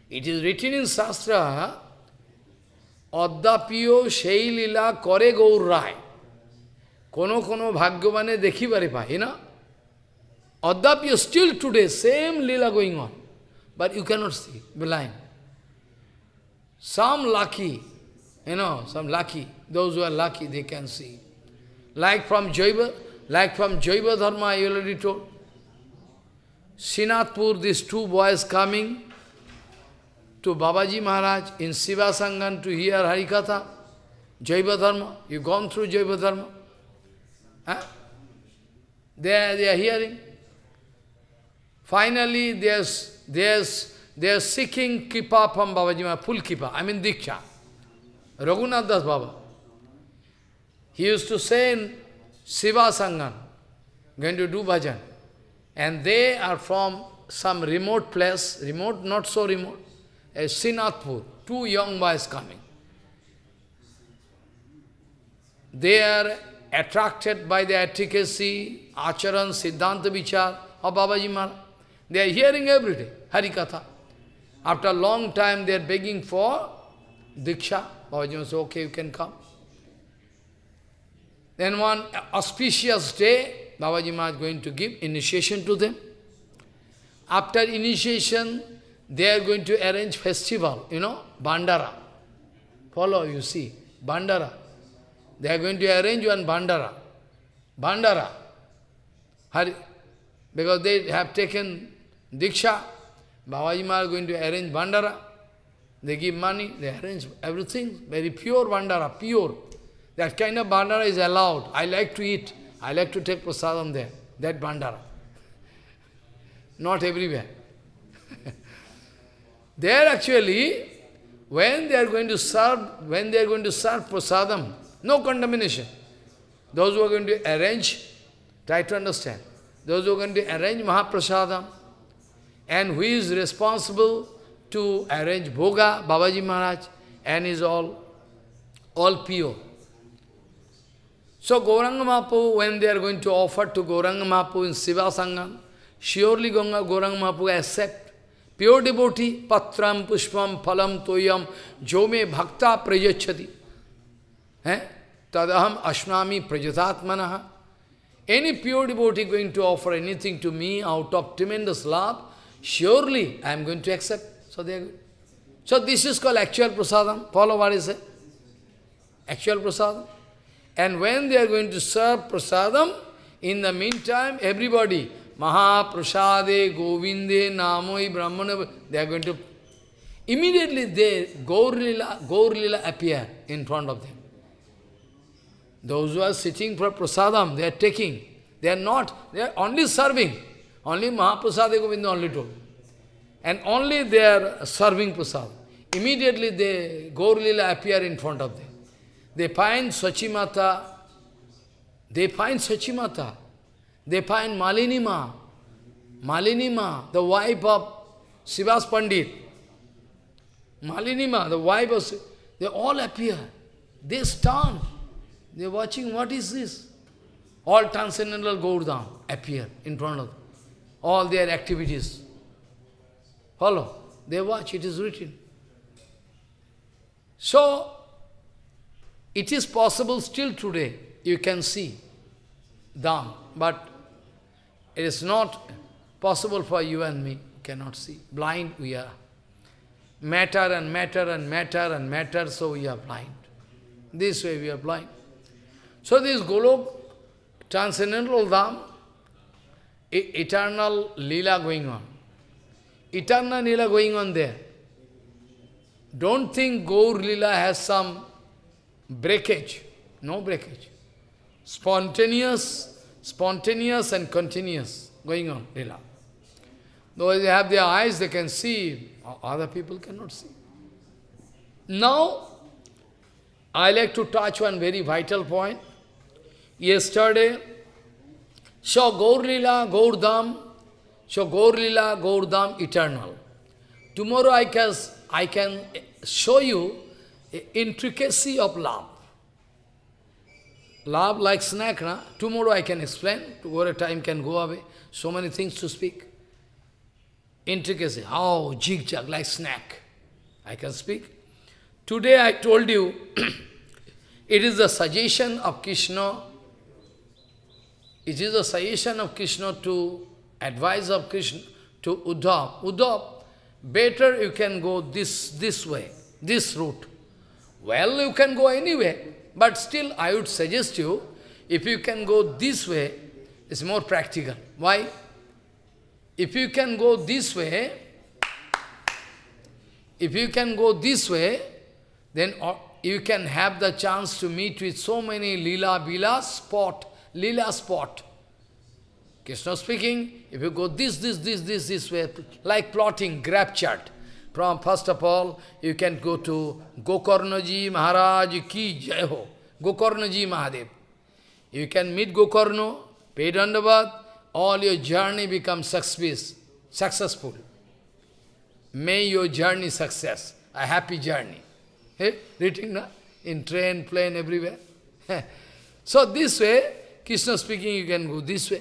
It is written in Shastra, Addapiyo Shailila Kore Gaur Rai. কোনো কোনো ভাগ্যবানে দেখিবারে পাই না অদ্যাপ ইউ still today same lila going on but you cannot see blind. Some lucky, you know, some lucky, those who are lucky, they can see. Like from Jaiva, like from Jaiva Dharma, I already told. Sinathpur, these two boys coming to Babaji Maharaj in Siva Sangan to hear Harikatha, Jaiva Dharma. You've gone through Jaiva Huh? They, are, they are hearing. Finally, they are, they are, seeking kippa from Babaji, full kippa, I mean Diksha. Raghunath Das Baba. He used to say in Siva Sangam, going to do bhajan. And they are from some remote place, remote, not so remote, as Sinathpur, two young boys coming. They are attracted by the efficacy, acharan, siddhanta vichar of Babaji Maharaj. They are hearing every day Harikatha. After a long time, they are begging for Diksha. Babaji says, okay, you can come. Then one auspicious day, Babaji Maharaj is going to give initiation to them. After initiation, they are going to arrange festival, you know, Bandara. Follow, you see, Bandara. They are going to arrange one bandara. Bandara. Hari, because they have taken Diksha. Babaji Maharaj going to arrange bandara. They give money, they arrange everything. Very pure bandara, pure. That kind of bandara is allowed. I like to eat. I like to take prasadam there. That bandara. Not everywhere. there actually, when they are going to serve, when they are going to serve prasadam, no condemnation. Those who are going to arrange, try to understand. Those who are going to arrange Mahaprasadam, and who is responsible to arrange Bhoga, Babaji Maharaj, and is all, all pure. So Gauranga Mahaprabhu, when they are going to offer to Gauranga Mahaprabhu in Siva Sangam, surely Ganga, Gauranga Mahaprabhu accept. Pure devotee, patram, pushpam, phalam, toyam, jome bhakta prajachati. Eh? Tadaham Ashnami Prajatatmanaha. Any pure devotee going to offer anything to me out of tremendous love, surely I am going to accept. So they So this is called actual prasadam. Follow what is it? Actual prasadam. And when they are going to serve prasadam, in the meantime, everybody, Mahaprasade, Govinde, Namoi, Brahmana, they are going to... Immediately, they, Gaur Lila, appear in front of them. Those who are sitting for prasadam, they are taking. They are not, they are only serving. Only Mahaprasada Govinda only told. And only they are serving prasad. Immediately they, gorlila appear in front of them. They find Swachimata, they find Swachimata, they find Malinima, Malinima, the wife of Sivas Pandit. Malinima, the wife of, they all appear. They stand. They are watching, what is this? All transcendental Gaurdham appear in front of All their activities. Follow. They watch, it is written. So, it is possible still today, you can see Dham, but it is not possible for you and me, cannot see. Blind we are. Matter and matter and matter and matter, so we are blind. This way we are blind. So this Golok, transcendental dham, eternal lila going on. Eternal lila going on there. Don't think Gaur lila has some breakage. No breakage. Spontaneous, spontaneous and continuous going on lila. Though they have their eyes, they can see. Other people cannot see. Now, I like to touch one very vital point yesterday. So Gaur Lila, Gaur Dham, so Gaur Lila, eternal. Tomorrow I can, I can show you intricacy of love. Love like snack, na? tomorrow I can explain, tomorrow time can go away, so many things to speak. Intricacy, how jig jag like snack, I can speak. Today I told you, it is a suggestion of Krishna it is a suggestion of Krishna to advise of Krishna to Uddhav. Uddhav, better you can go this, this way, this route. Well, you can go anyway, but still I would suggest you, if you can go this way, it's more practical. Why? If you can go this way, if you can go this way, then uh, you can have the chance to meet with so many lila bila spot lila spot. Krishna speaking, if you go this, this, this, this, this way, like plotting, graph chart. From first of all, you can go to Gokarnaji Maharaj Ki Jai Ho. Gokarnaji Mahadev. You can meet Gokarno, pay Dandavad, all your journey becomes success, successful. May your journey success, a happy journey. Hey, reading na? in train, plane, everywhere. so this way, Krishna speaking, you can go this way.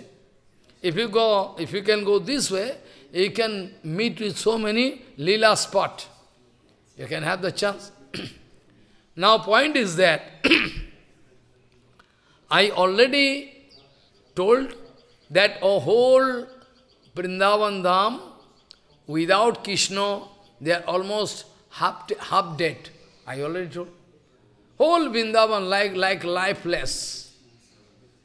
If you go, if you can go this way, you can meet with so many lila spot. You can have the chance. now point is that I already told that a whole Vrindavan Dham without Krishna, they are almost half, half dead. I already told. Whole Vrindavan like, like lifeless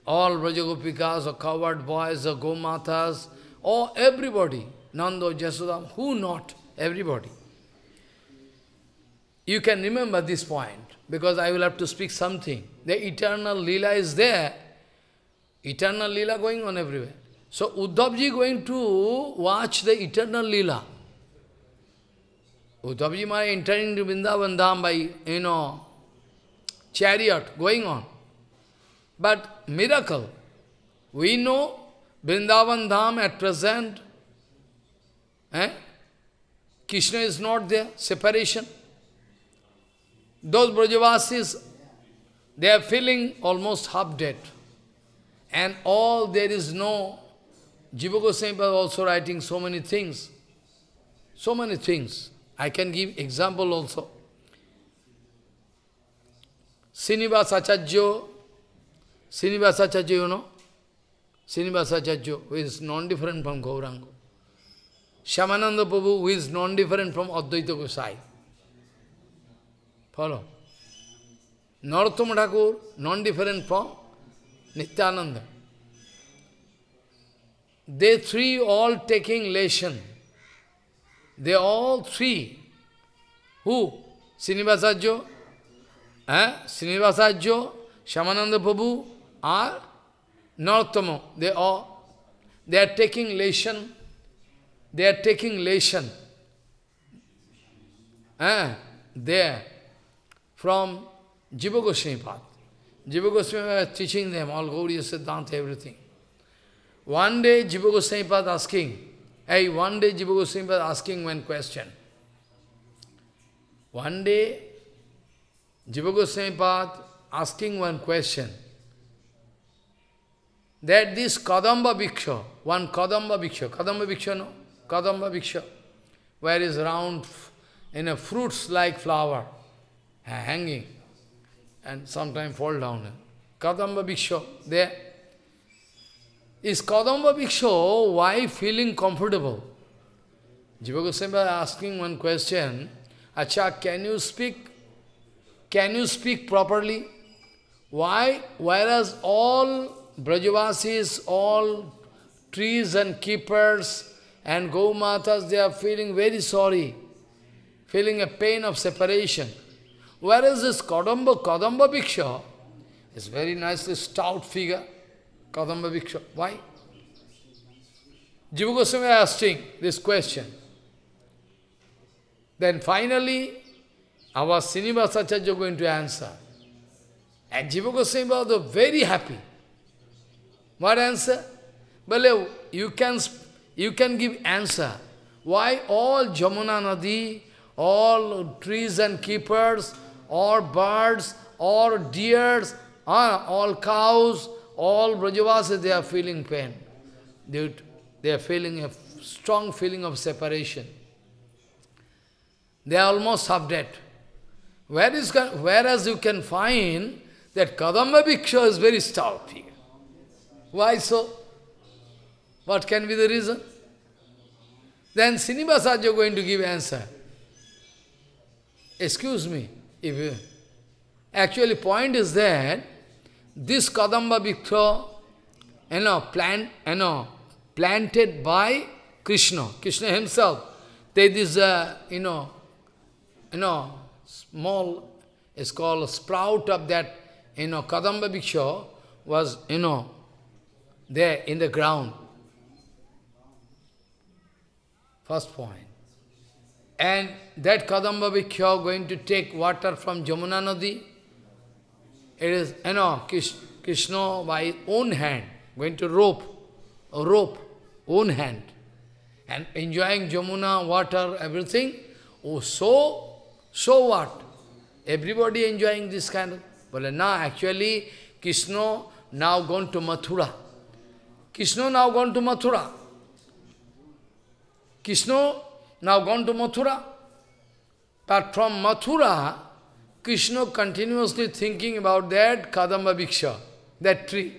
all Rajagopikas, or coward boys or Gomatas, or everybody, Nando, Jasudam, who not? Everybody. You can remember this point, because I will have to speak something. The eternal lila is there. Eternal lila going on everywhere. So Uddhavji going to watch the eternal lila. Uddhavji might entering to Vrindavan Dham by, you know, chariot going on. But miracle, we know Vrindavan Dham at present, eh? Krishna is not there, separation. Those Brajavasis, they are feeling almost half dead. And all there is no, Jiva Goswami was also writing so many things. So many things. I can give example also. Srinivas Acharya Srinivasacharya, you know? Srinivasacharya, who is non-different from Gauranga. Shamananda Prabhu, who is non-different from Advaita Gosai. Follow. Narottam Thakur, non-different from Nityananda. They three all taking lesson. They all three. Who? Srinivasajyo, eh? Srinivasajyo, Shamananda Prabhu, are Narottama. They are, they are taking lesson. They are taking lesson. Eh, there, from Jiva Goswami path. Jiva Goswami was teaching them all Gauriya Siddhanta, everything. One day Jiva Goswami Path asking, hey, eh, one day Jiva Goswami Path asking one question. One day Jiva Goswami Path asking one question that this Kadamba Bhiksha, one Kadamba Bhiksha, Kadamba Bhiksha no? Kadamba Bhiksha, where is round in a fruits-like flower hanging and sometimes fall down. Kadamba Bhiksha, there. Is Kadamba Bhiksha, why feeling comfortable? Jiva Goswami asking one question, Acha, can you speak? Can you speak properly? Why? Whereas all Brajavasis, all trees and keepers and Gomatas, they are feeling very sorry, feeling a pain of separation. Whereas this Kadamba, Kadamba Bhiksha is very nicely stout figure, Kadamba Bhiksha. Why? Jiva Goswami asking this question. Then finally, our is going to answer. And Jiva Goswami was very happy. What answer? Believe you can, you can give answer. Why all Jamuna Nadi, all trees and keepers, all birds, all deers, ah, all cows, all Brajavasis, they are feeling pain. They, they are feeling a strong feeling of separation. They are almost half dead. Whereas, whereas you can find that Kadamba Bhiksha is very stout why so? What can be the reason? Then Srinivasacharya is going to give answer. Excuse me, if you... Actually, point is that this Kadamba Bhikkhu, you know, plant, you know, planted by Krishna, Krishna himself. There is a, you know, you know, small, it's called a sprout of that, you know, Kadamba Bhikshu was, you know, there in the ground. First point. And that Kadamba Vikya going to take water from Jamuna Nadi. It is, you know, Krishna by his own hand, going to rope, a rope, own hand, and enjoying Jamuna, water, everything. Oh, so, so what? Everybody enjoying this kind of... But now actually, Krishna now gone to Mathura. Krishna now gone to Mathura. Krishna now gone to Mathura. But from Mathura, Krishna continuously thinking about that Kadamba Bhiksha, that tree.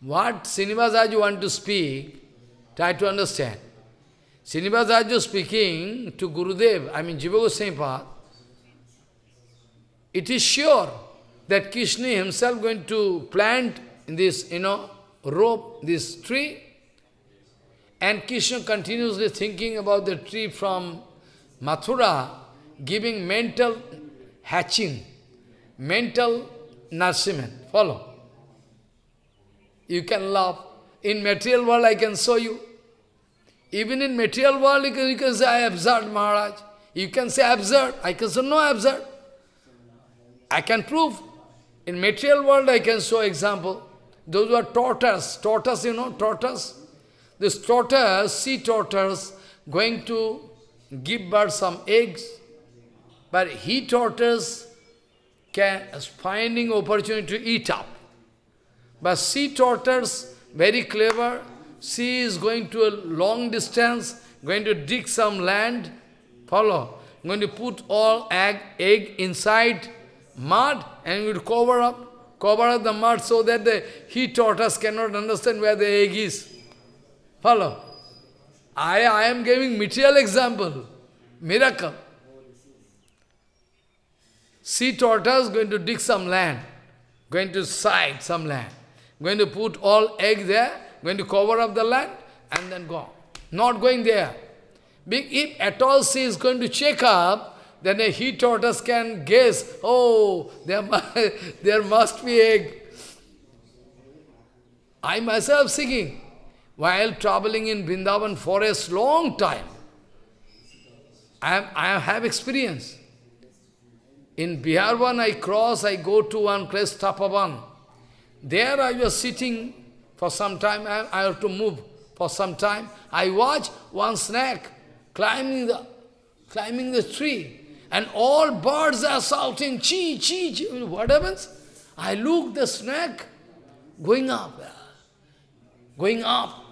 What Srinivasaju want to speak, try to understand. Srinivasaju speaking to Gurudev, I mean Jiva Goswami it is sure that Krishna himself going to plant this, you know, rope, this tree, and Krishna continuously thinking about the tree from Mathura, giving mental hatching, mental nourishment. Follow. You can love. In material world, I can show you. Even in material world, you can, you can say, I observed Maharaj. You can say, I I can say, no, I I can prove. In material world, I can show example. Those were tortoise, tortoise, you know, tortoise. This tortoise, sea tortoise, going to give birth some eggs. But he tortoise can, finding opportunity to eat up. But sea tortoise, very clever, she is going to a long distance, going to dig some land, follow, going to put all egg, egg inside mud and will cover up cover up the mud so that the he taught us cannot understand where the egg is. Follow? I, I am giving material example, miracle. Sea tortoise going to dig some land, going to site some land, going to put all egg there, going to cover up the land, and then go. Not going there. If at all sea is going to check up, then a he tortoise can guess, oh, there, must, there must be a... I myself singing, while traveling in Vrindavan forest long time. I, am, I have experience. In Bihar one, I cross, I go to one place, Tapavan. There I was sitting for some time, I, I have to move for some time. I watch one snake climbing the, climbing the tree. And all birds are shouting, chee, chee, chee. What happens? I look, the snake going up, going up.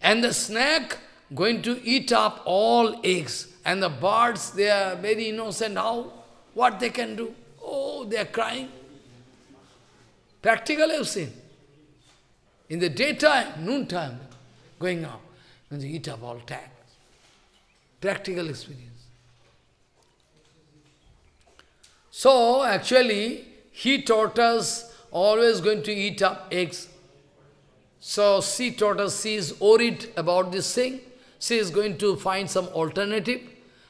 And the snake going to eat up all eggs. And the birds, they are very innocent. How? What they can do? Oh, they are crying. Practically I've seen. In the daytime, noontime, going up, going to eat up all tag. Practical experience. So actually, he tortoise always going to eat up eggs. So sea tortoise, she is worried about this thing. She is going to find some alternative.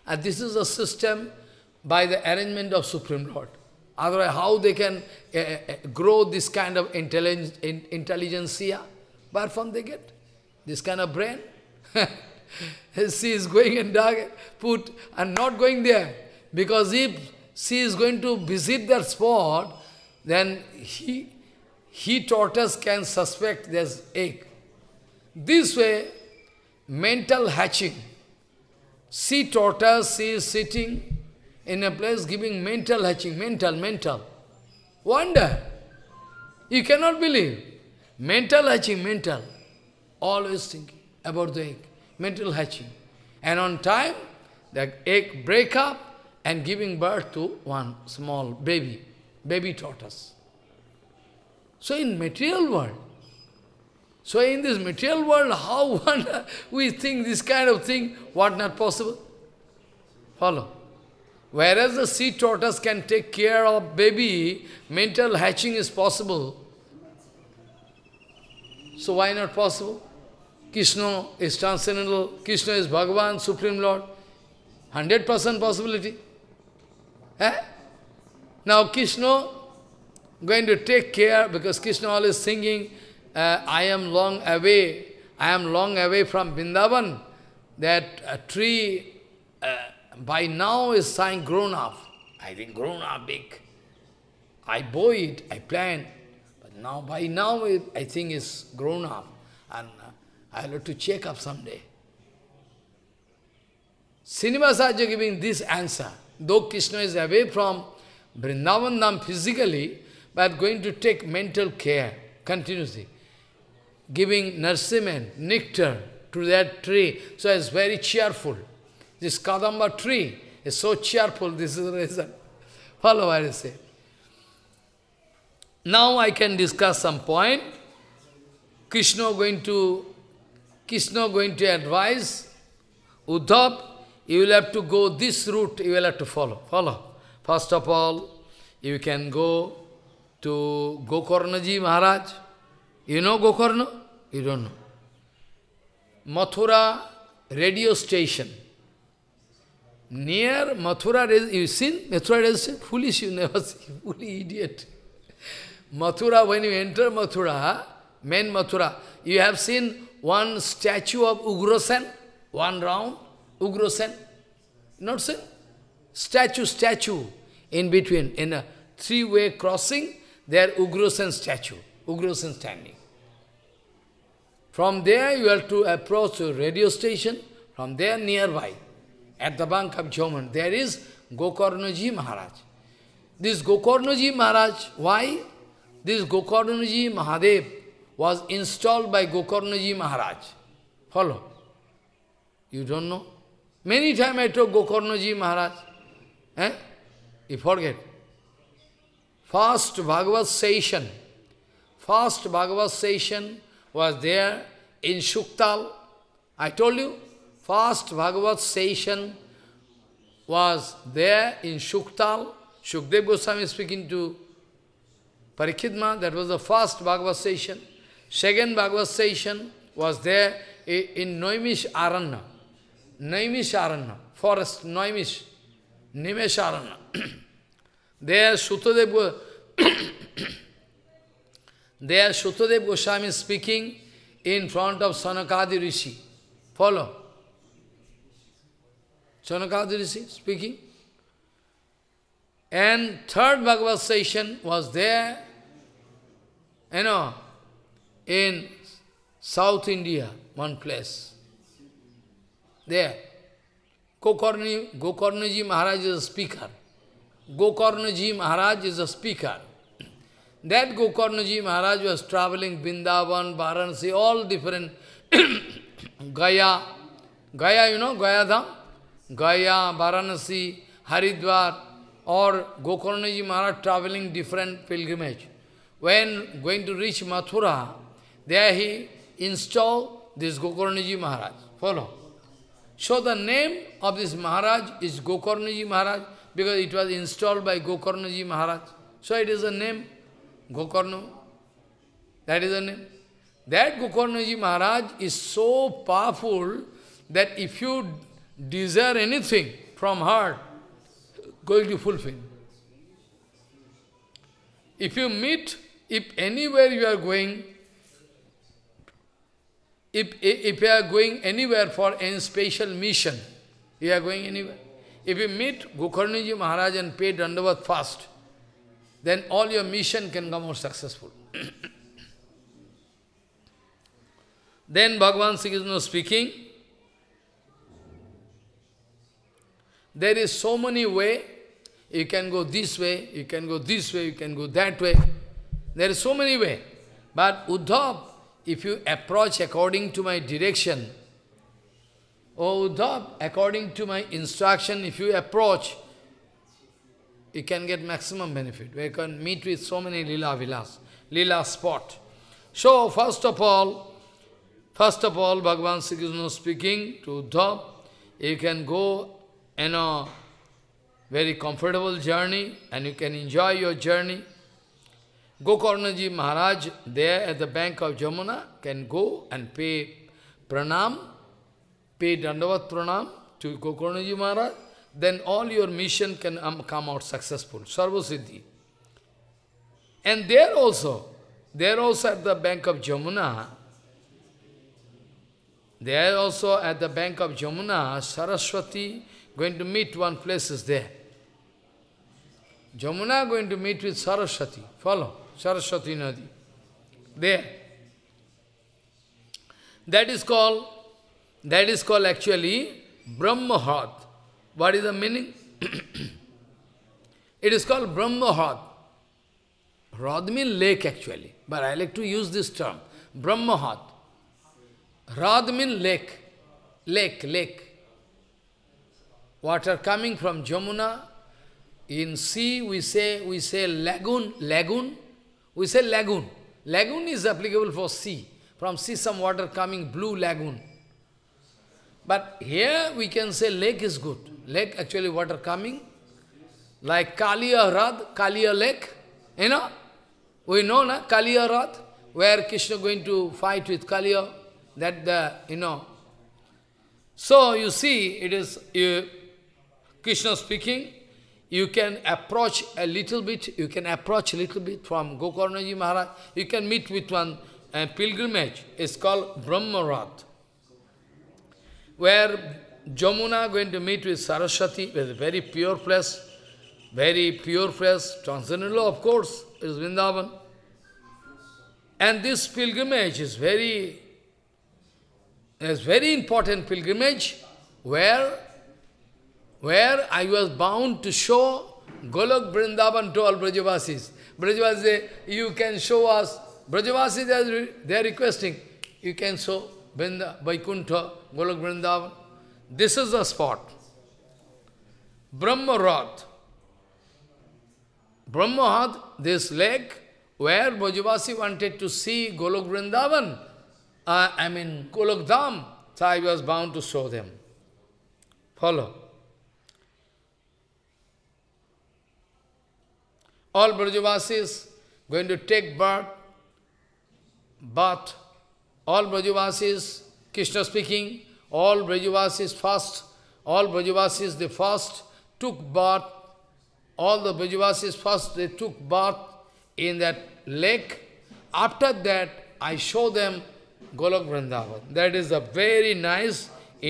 And this is a system by the arrangement of Supreme Lord. Otherwise, how they can uh, grow this kind of intelligence, in, intelligentsia? Where from they get? This kind of brain? she is going and put and not going there. Because if she is going to visit that spot, then he, he tortoise can suspect there's egg. This way, mental hatching. Sea tortoise, she is sitting in a place giving mental hatching, mental, mental. Wonder. You cannot believe. Mental hatching, mental. Always thinking about the egg. Mental hatching. And on time, the egg break up, and giving birth to one small baby, baby tortoise. So in material world, so in this material world, how one we think this kind of thing, what not possible? Follow. Whereas the sea tortoise can take care of baby, mental hatching is possible. So why not possible? Krishna is transcendental, Krishna is Bhagavan, Supreme Lord. 100% possibility. Eh? Now Krishna going to take care, because Krishna always singing, uh, I am long away, I am long away from Vrindavan. That tree uh, by now is sign grown up. I think grown up big. I bore it, I plant. But now, by now, it, I think it's grown up. And uh, I'll have to check up someday. is giving this answer. Though Krishna is away from Vrindavan physically, but going to take mental care continuously, giving nourishment, nectar to that tree. So it's very cheerful. This Kadamba tree is so cheerful. This is the reason. Follow what I say. Now I can discuss some point. Krishna going to Krishna going to advise Uddhav you will have to go this route, you will have to follow. Follow. First of all, you can go to Gokarnaji Maharaj. You know Gokarna? You don't know. Mathura radio station. Near Mathura, you seen Mathura radio station? Foolish, you never see. Fully idiot. Mathura, when you enter Mathura, main Mathura, you have seen one statue of Ugrasen, one round. Ugrasen, Not Sen? Statue, statue. In between, in a three-way crossing, there Ugrasen statue. Ugrasen standing. From there, you have to approach the radio station. From there, nearby, at the bank of Joman, there is Gokarnaji Maharaj. This Gokarnaji Maharaj, why? This Gokarnaji Mahadev was installed by Gokarnaji Maharaj. Follow? You don't know? Many times I took Gokarnaji Maharaj. Eh? You forget. First Bhagavad session, first Bhagavad session was there in Shuktal. I told you, first Bhagavad session was there in Shuktal. Shukdev Goswami speaking to Parikidma, that was the first Bhagavad session. Second Bhagavad session was there in Noimish Aranya. Naimisharana, forest, Naimish, Nimesharana. there Sutadev, there Sutadev Goswami speaking in front of Sanakadi Rishi. Follow. Sanakadi Rishi speaking. And third Bhagavad session was there, you know, in South India, one place. There. Gokarni, Gokarnaji Maharaj is a speaker. Gokarnaji Maharaj is a speaker. That Gokarnaji Maharaj was traveling Bindavan, Varanasi, all different Gaya. Gaya, you know, Gaya Dham? Gaya, Varanasi, Haridwar, or Gokarnaji Maharaj traveling different pilgrimage. When going to reach Mathura, there he installed this Gokarnaji Maharaj. Follow. So the name of this Maharaj is Gokarnaji Maharaj because it was installed by Gokarnaji Maharaj. So it is a name, Gokarno. That is the name. That Gokarnaji Maharaj is so powerful that if you desire anything from her, going to fulfill. If you meet, if anywhere you are going, if, if you are going anywhere for any special mission, you are going anywhere. If you meet Gokarniji Maharaj and pay Dandavat fast, then all your mission can come out successful. then Bhagavan Sri Krishna speaking, there is so many way, you can go this way, you can go this way, you can go that way. There is so many way. But Uddhav, if you approach according to my direction, O oh, Uddhav, according to my instruction, if you approach, you can get maximum benefit. We can meet with so many lila vilas, lila spot. So, first of all, first of all, Bhagavan Sri Krishna speaking to Uddhav, you can go in a very comfortable journey and you can enjoy your journey. Gokarnaji Maharaj, there at the bank of Jamuna, can go and pay pranam, pay dandavat pranam to Gokarnaji Maharaj, then all your mission can um, come out successful, sarva siddhi. And there also, there also at the bank of Jamuna, there also at the bank of Jamuna, Saraswati going to meet one place is there. Jamuna going to meet with Saraswati, follow. Saraswati Nadi. There. That is called, that is called actually Brahmahat. What is the meaning? it is called Brahmahat. Rod means lake actually, but I like to use this term. Brahmahat. Rod means lake. Lake, lake. Water coming from Jamuna. In sea we say we say lagoon, lagoon. We say lagoon. Lagoon is applicable for sea. From sea some water coming, blue lagoon. But here we can say lake is good. Lake actually water coming. Like Kaliya Rad, Kaliya lake. You know? We know na Kaliya Rad, where Krishna going to fight with Kaliya. That the, you know. So you see, it is uh, Krishna speaking. You can approach a little bit, you can approach a little bit from Gokarnaji Maharaj. You can meet with one uh, pilgrimage. It's called Brahmarat, Where Jamuna going to meet with Saraswati, with a very pure place, very pure place, transcendental, of course, is Vrindavan. And this pilgrimage is very, is very important pilgrimage where where I was bound to show Golok Vrindavan to all Brajavasis. Brajavasis say, you can show us. Brajavasis, they are, they are requesting, you can show Vrinda, Vaikuntha, Golok Vrindavan. This is the spot. Brahmarat. Brahmahat, this lake, where Bhajavasi wanted to see Golok Vrindavan, uh, I mean Golok Dham, so I was bound to show them. Follow. all Brajavasis going to take birth, but all Brajavasis, Krishna speaking, all Brajavasis first, all Brajavasis the first took birth, all the Brajavasis first they took birth in that lake. After that, I show them Golok Vrindavan. That is a very nice,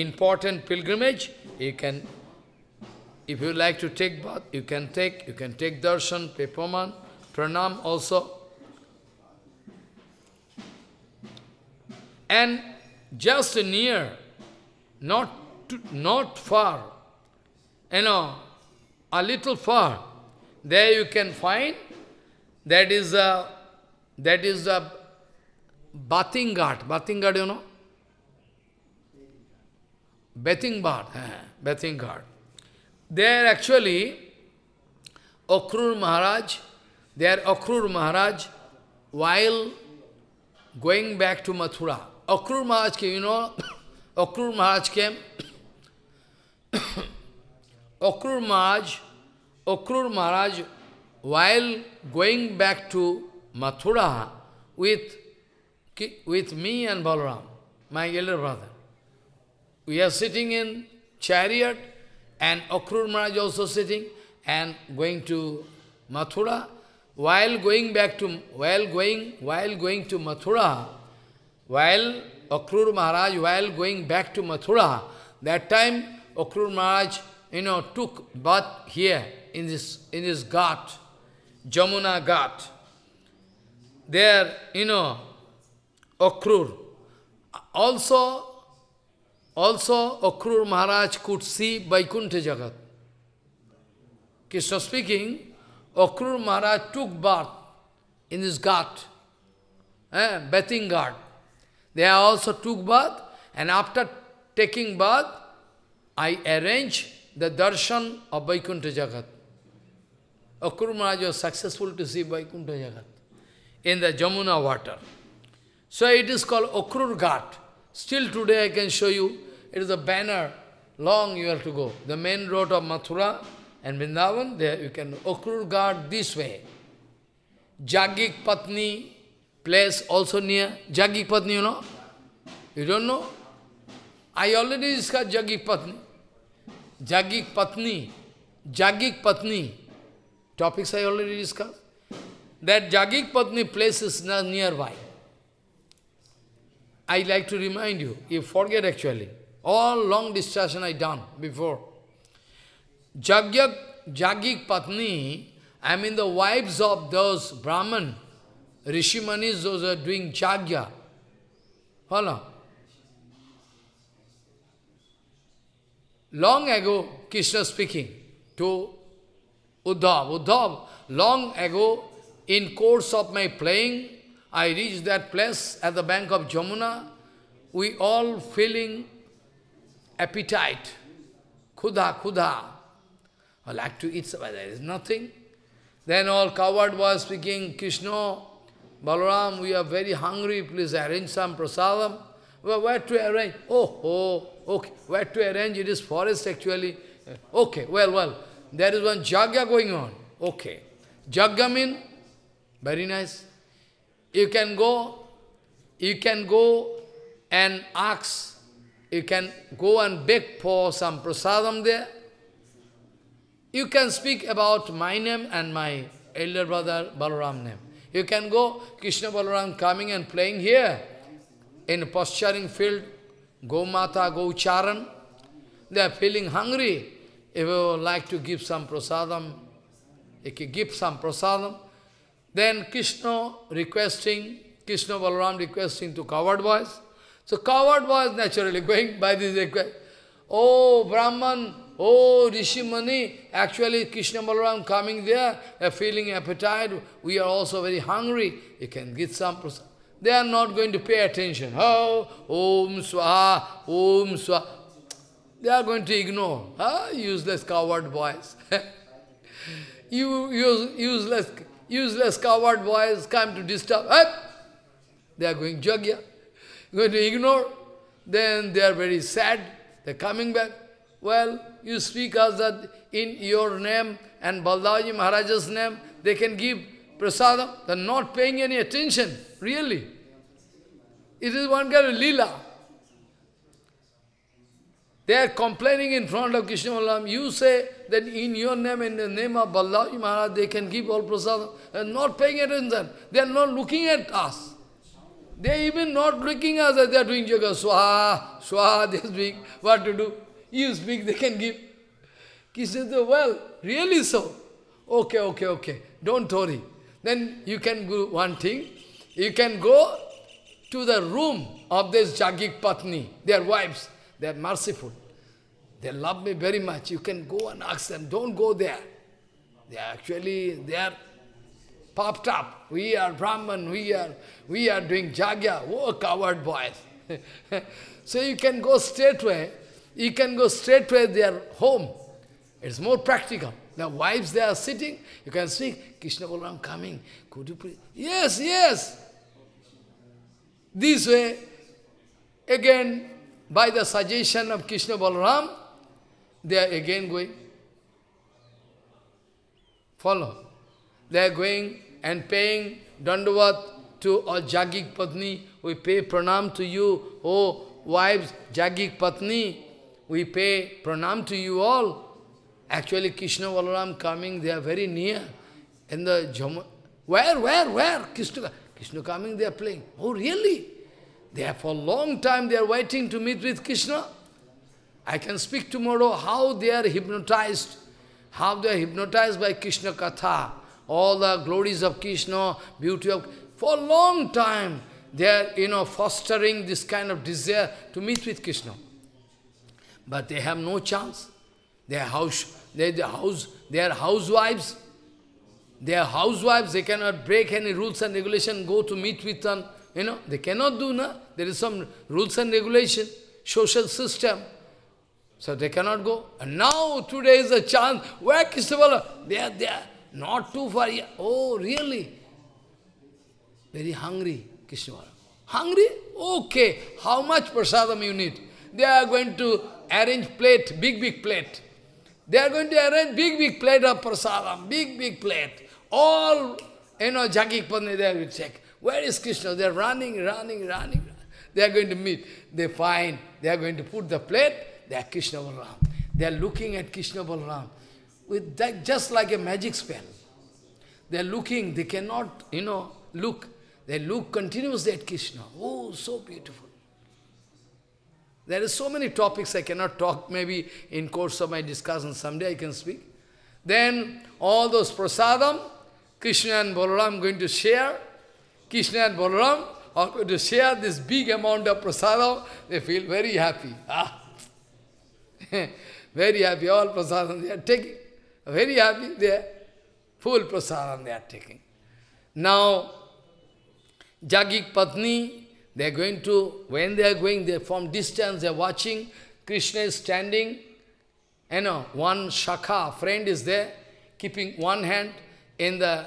important pilgrimage. You can if you like to take bath, you can take, you can take darshan, pepoman, pranam also. And just near, not, to, not far, you know, a little far, there you can find, that is a, that is a bathing ghat, bathing ghat you know, bathing bath, bathing ghat. There actually, Akrur Maharaj, there Akrur Maharaj, while going back to Mathura, Akrur Maharaj came, you know, Akrur Maharaj came, Akrur Maharaj, Akrur Maharaj, while going back to Mathura with, with me and Balaram, my elder brother, we are sitting in chariot, and Akrur Maharaj also sitting and going to Mathura. While going back to while going while going to Mathura, while Akrur Maharaj, while going back to Mathura, that time Akrur Maharaj, you know, took bath here in this in this ghat, Jamuna ghat. There, you know, Akrur. Also, also, Akrur Maharaj could see Vaikuntha Jagat. Krishna speaking, Akrur Maharaj took bath in his ghat, eh, bathing ghat. They also took bath, and after taking bath, I arranged the darshan of Vaikuntha Jagat. Akrur Maharaj was successful to see Vaikuntha Jagat in the Jamuna water. So it is called Akrur Ghat. Still today I can show you it is a banner, long you have to go. The main road of Mathura and Vrindavan, there you can, Okrur guard this way. Jagik Patni place also near, Jagik Patni, you know? You don't know? I already discussed Jagik Patni. Jagik Patni, Jagik Patni, topics I already discussed. That Jagik Patni place is nearby. I like to remind you, you forget actually. All long discussion I done before. Jagyak, Jagik Patni, I mean the wives of those Brahman, Rishimanis, those are doing Jagya. Follow? Long ago, Krishna speaking to Uddhav. Uddhav, long ago, in course of my playing, I reached that place at the bank of Jamuna. We all feeling appetite, khuda, khuda. I like to eat, but there is nothing. Then all coward was speaking, Krishna, Balaram, we are very hungry, please arrange some prasadam. Well, where to arrange? Oh, oh, okay. Where to arrange? It is forest actually. Uh, okay, well, well. There is one jagya going on. Okay. Jagya means, very nice. You can go, you can go and ask you can go and beg for some prasadam there. You can speak about my name and my elder brother Balaram name. You can go, Krishna Balaram coming and playing here in posturing field, Go Mata, Go Charan. They are feeling hungry. If you like to give some prasadam, you can give some prasadam. Then Krishna requesting, Krishna Balaram requesting to coward boys. So coward was naturally going by this request. Oh, Brahman, oh, Rishi Mani. actually Krishna Balaram coming there, A feeling appetite, we are also very hungry, you can get some prasad. They are not going to pay attention. Oh, Om Swaha, Om Swaha. They are going to ignore. Huh? Ah, useless coward boys. you use, useless, useless coward boys come to disturb. Huh? They are going jagya going to ignore, then they are very sad, they are coming back. Well, you speak as that in your name and Baldaji Maharaj's name, they can give prasadam. They are not paying any attention, really. It is one kind of lila. They are complaining in front of Krishna Balaram. You say that in your name, in the name of Balaji Maharaj, they can give all prasadam. They are not paying attention. They are not looking at us. They even not looking us as they are doing yoga. Swa, swa. they speak. What to do? You speak, they can give. Kishnadeva, well, really so. Okay, okay, okay. Don't worry. Then you can do one thing. You can go to the room of this Jagik Patni, their wives. They are merciful. They love me very much. You can go and ask them, don't go there. They are actually, they are popped up. We are Brahman, we are, we are doing jagya. Oh, coward boys. so you can go straightway, you can go straightway their home. It's more practical. The wives, they are sitting, you can see, Krishna Balaram coming. Could you please? Yes, yes. This way, again, by the suggestion of Krishna Balaram, they are again going. Follow. They are going and paying dandavat to all Jagik Patni. We pay pranam to you, oh wives, Jagik Patni. We pay pranam to you all. Actually, Krishna Valaram coming, they are very near. In the Jama where, where, where? Krishna, Krishna coming, they are playing. Oh, really? They are for a long time, they are waiting to meet with Krishna. I can speak tomorrow how they are hypnotized, how they are hypnotized by Krishna Katha all the glories of Krishna, beauty of... For a long time, they are, you know, fostering this kind of desire to meet with Krishna. But they have no chance. Their house, they the house, they are housewives. They are housewives, they cannot break any rules and regulation, go to meet with them. You know, they cannot do, na. There is some rules and regulation, social system. So they cannot go. And now today is a chance. Where Krishna They are there. Not too far. Oh, really? Very hungry, Krishna. Hungry? Okay. How much prasadam you need? They are going to arrange plate, big, big plate. They are going to arrange big, big plate of prasadam, big, big plate. All, you know, Jagik Pandit, they will check. Where is Krishna? They are running, running, running. They are going to meet. They find, they are going to put the plate, they are Krishna Balaram. They are looking at Krishna Balaram with that, just like a magic spell. They are looking, they cannot, you know, look. They look continuously at Krishna. Oh, so beautiful. There are so many topics I cannot talk, maybe in course of my discussion someday I can speak. Then all those prasadam, Krishna and Balaram going to share. Krishna and Balaram are going to share this big amount of prasadam. They feel very happy. Ah. very happy, all prasadam they are taking. Very happy there. Full prasadam they are taking. Now, Jagik Patni, they are going to, when they are going, they from distance, they are watching, Krishna is standing, you know, one Shaka, friend is there, keeping one hand in the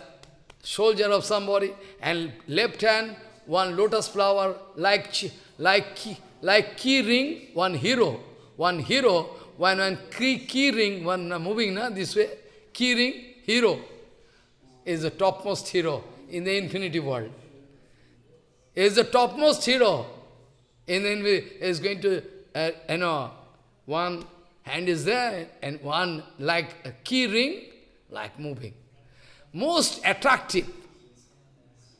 shoulder of somebody, and left hand, one lotus flower, like, like, like key ring, one hero, one hero when one key, key ring, one moving na, this way, key ring, hero, is the topmost hero in the infinity world. Is the topmost hero. in the we is going to, uh, you know, one hand is there and one like a key ring, like moving. Most attractive.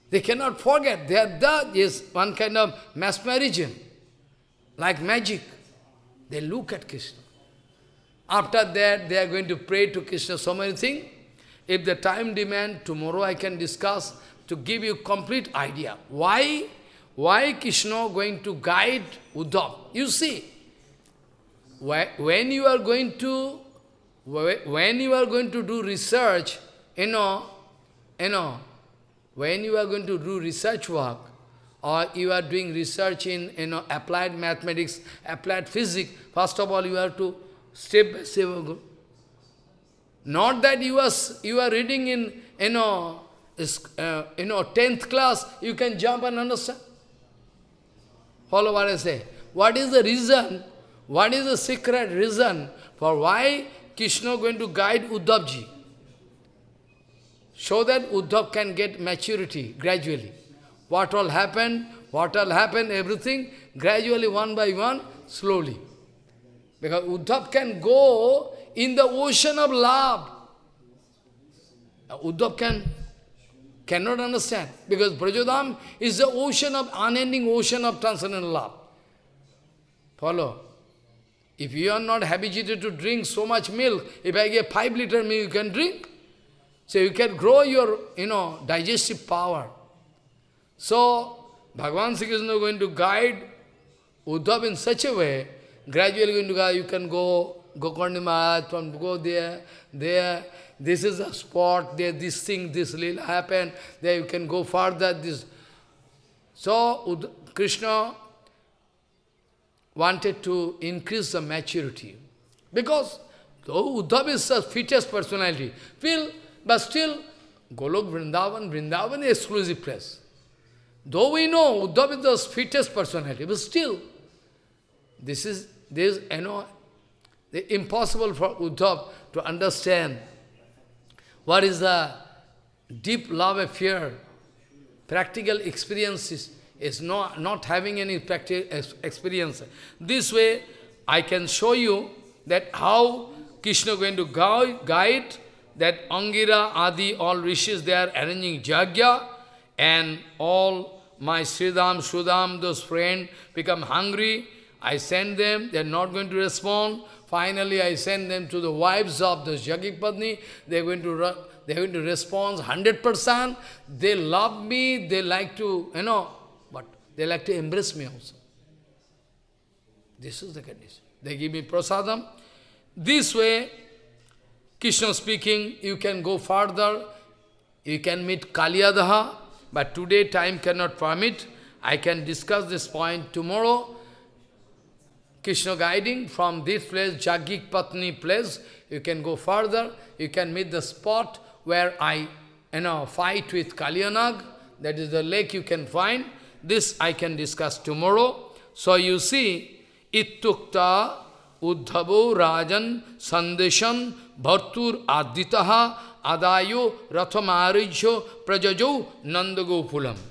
They cannot forget. Their are is one kind of mesmerism, like magic. They look at Krishna. After that, they are going to pray to Krishna so many things. If the time demand, tomorrow I can discuss to give you complete idea. Why? Why Krishna going to guide Uddhav? You see, when you are going to when you are going to do research, you know, you know, when you are going to do research work, or you are doing research in you know applied mathematics, applied physics, first of all you have to step by step of Guru. Not that you are, you are reading in, you know, uh, you know, 10th class, you can jump and understand. Follow what I say. What is the reason, what is the secret reason for why Krishna going to guide Uddhavji? So that Uddhav can get maturity gradually. What will happen? what will happen? everything, gradually, one by one, slowly. Because Uddhav can go in the ocean of love. Uddhav can, cannot understand. Because Brajodham is the ocean of, unending ocean of transcendental love. Follow? If you are not habituated to drink so much milk, if I give 5 liter milk, you can drink. So you can grow your, you know, digestive power. So, Bhagavan Sri Krishna is going to guide Uddhav in such a way Gradually going to go, you can go Gokarni Maharaj, from go there, there, this is a spot, there this thing, this little happen, there you can go further, this. So Krishna wanted to increase the maturity. Because though Uddhav is the fittest personality, still, but still, Golok Vrindavan, Vrindavan is exclusive place. Though we know Uddhav is the fittest personality, but still, this is this, you know, impossible for Uddhav to understand what is the deep love affair. Practical experience is, not, not having any practical experience. This way, I can show you that how Krishna going to guide that Angira, Adi, all rishis, they are arranging jagya, and all my Sridham, Sudam, those friends become hungry, I send them, they are not going to respond. Finally, I send them to the wives of the Jagi They are going to they are going to respond 100%. They love me, they like to, you know, but they like to embrace me also. This is the condition. They give me prasadam. This way, Krishna speaking, you can go further, you can meet Kaliyadaha, but today time cannot permit. I can discuss this point tomorrow. Krishna guiding from this place, Jagik Patni place, you can go further, you can meet the spot where I, you know, fight with Kalyanag, that is the lake you can find. This I can discuss tomorrow. So you see, ittukta uddhavo rajan sandeshan bhartur aditaha adayo rathamarijo prajajo nandagopulam.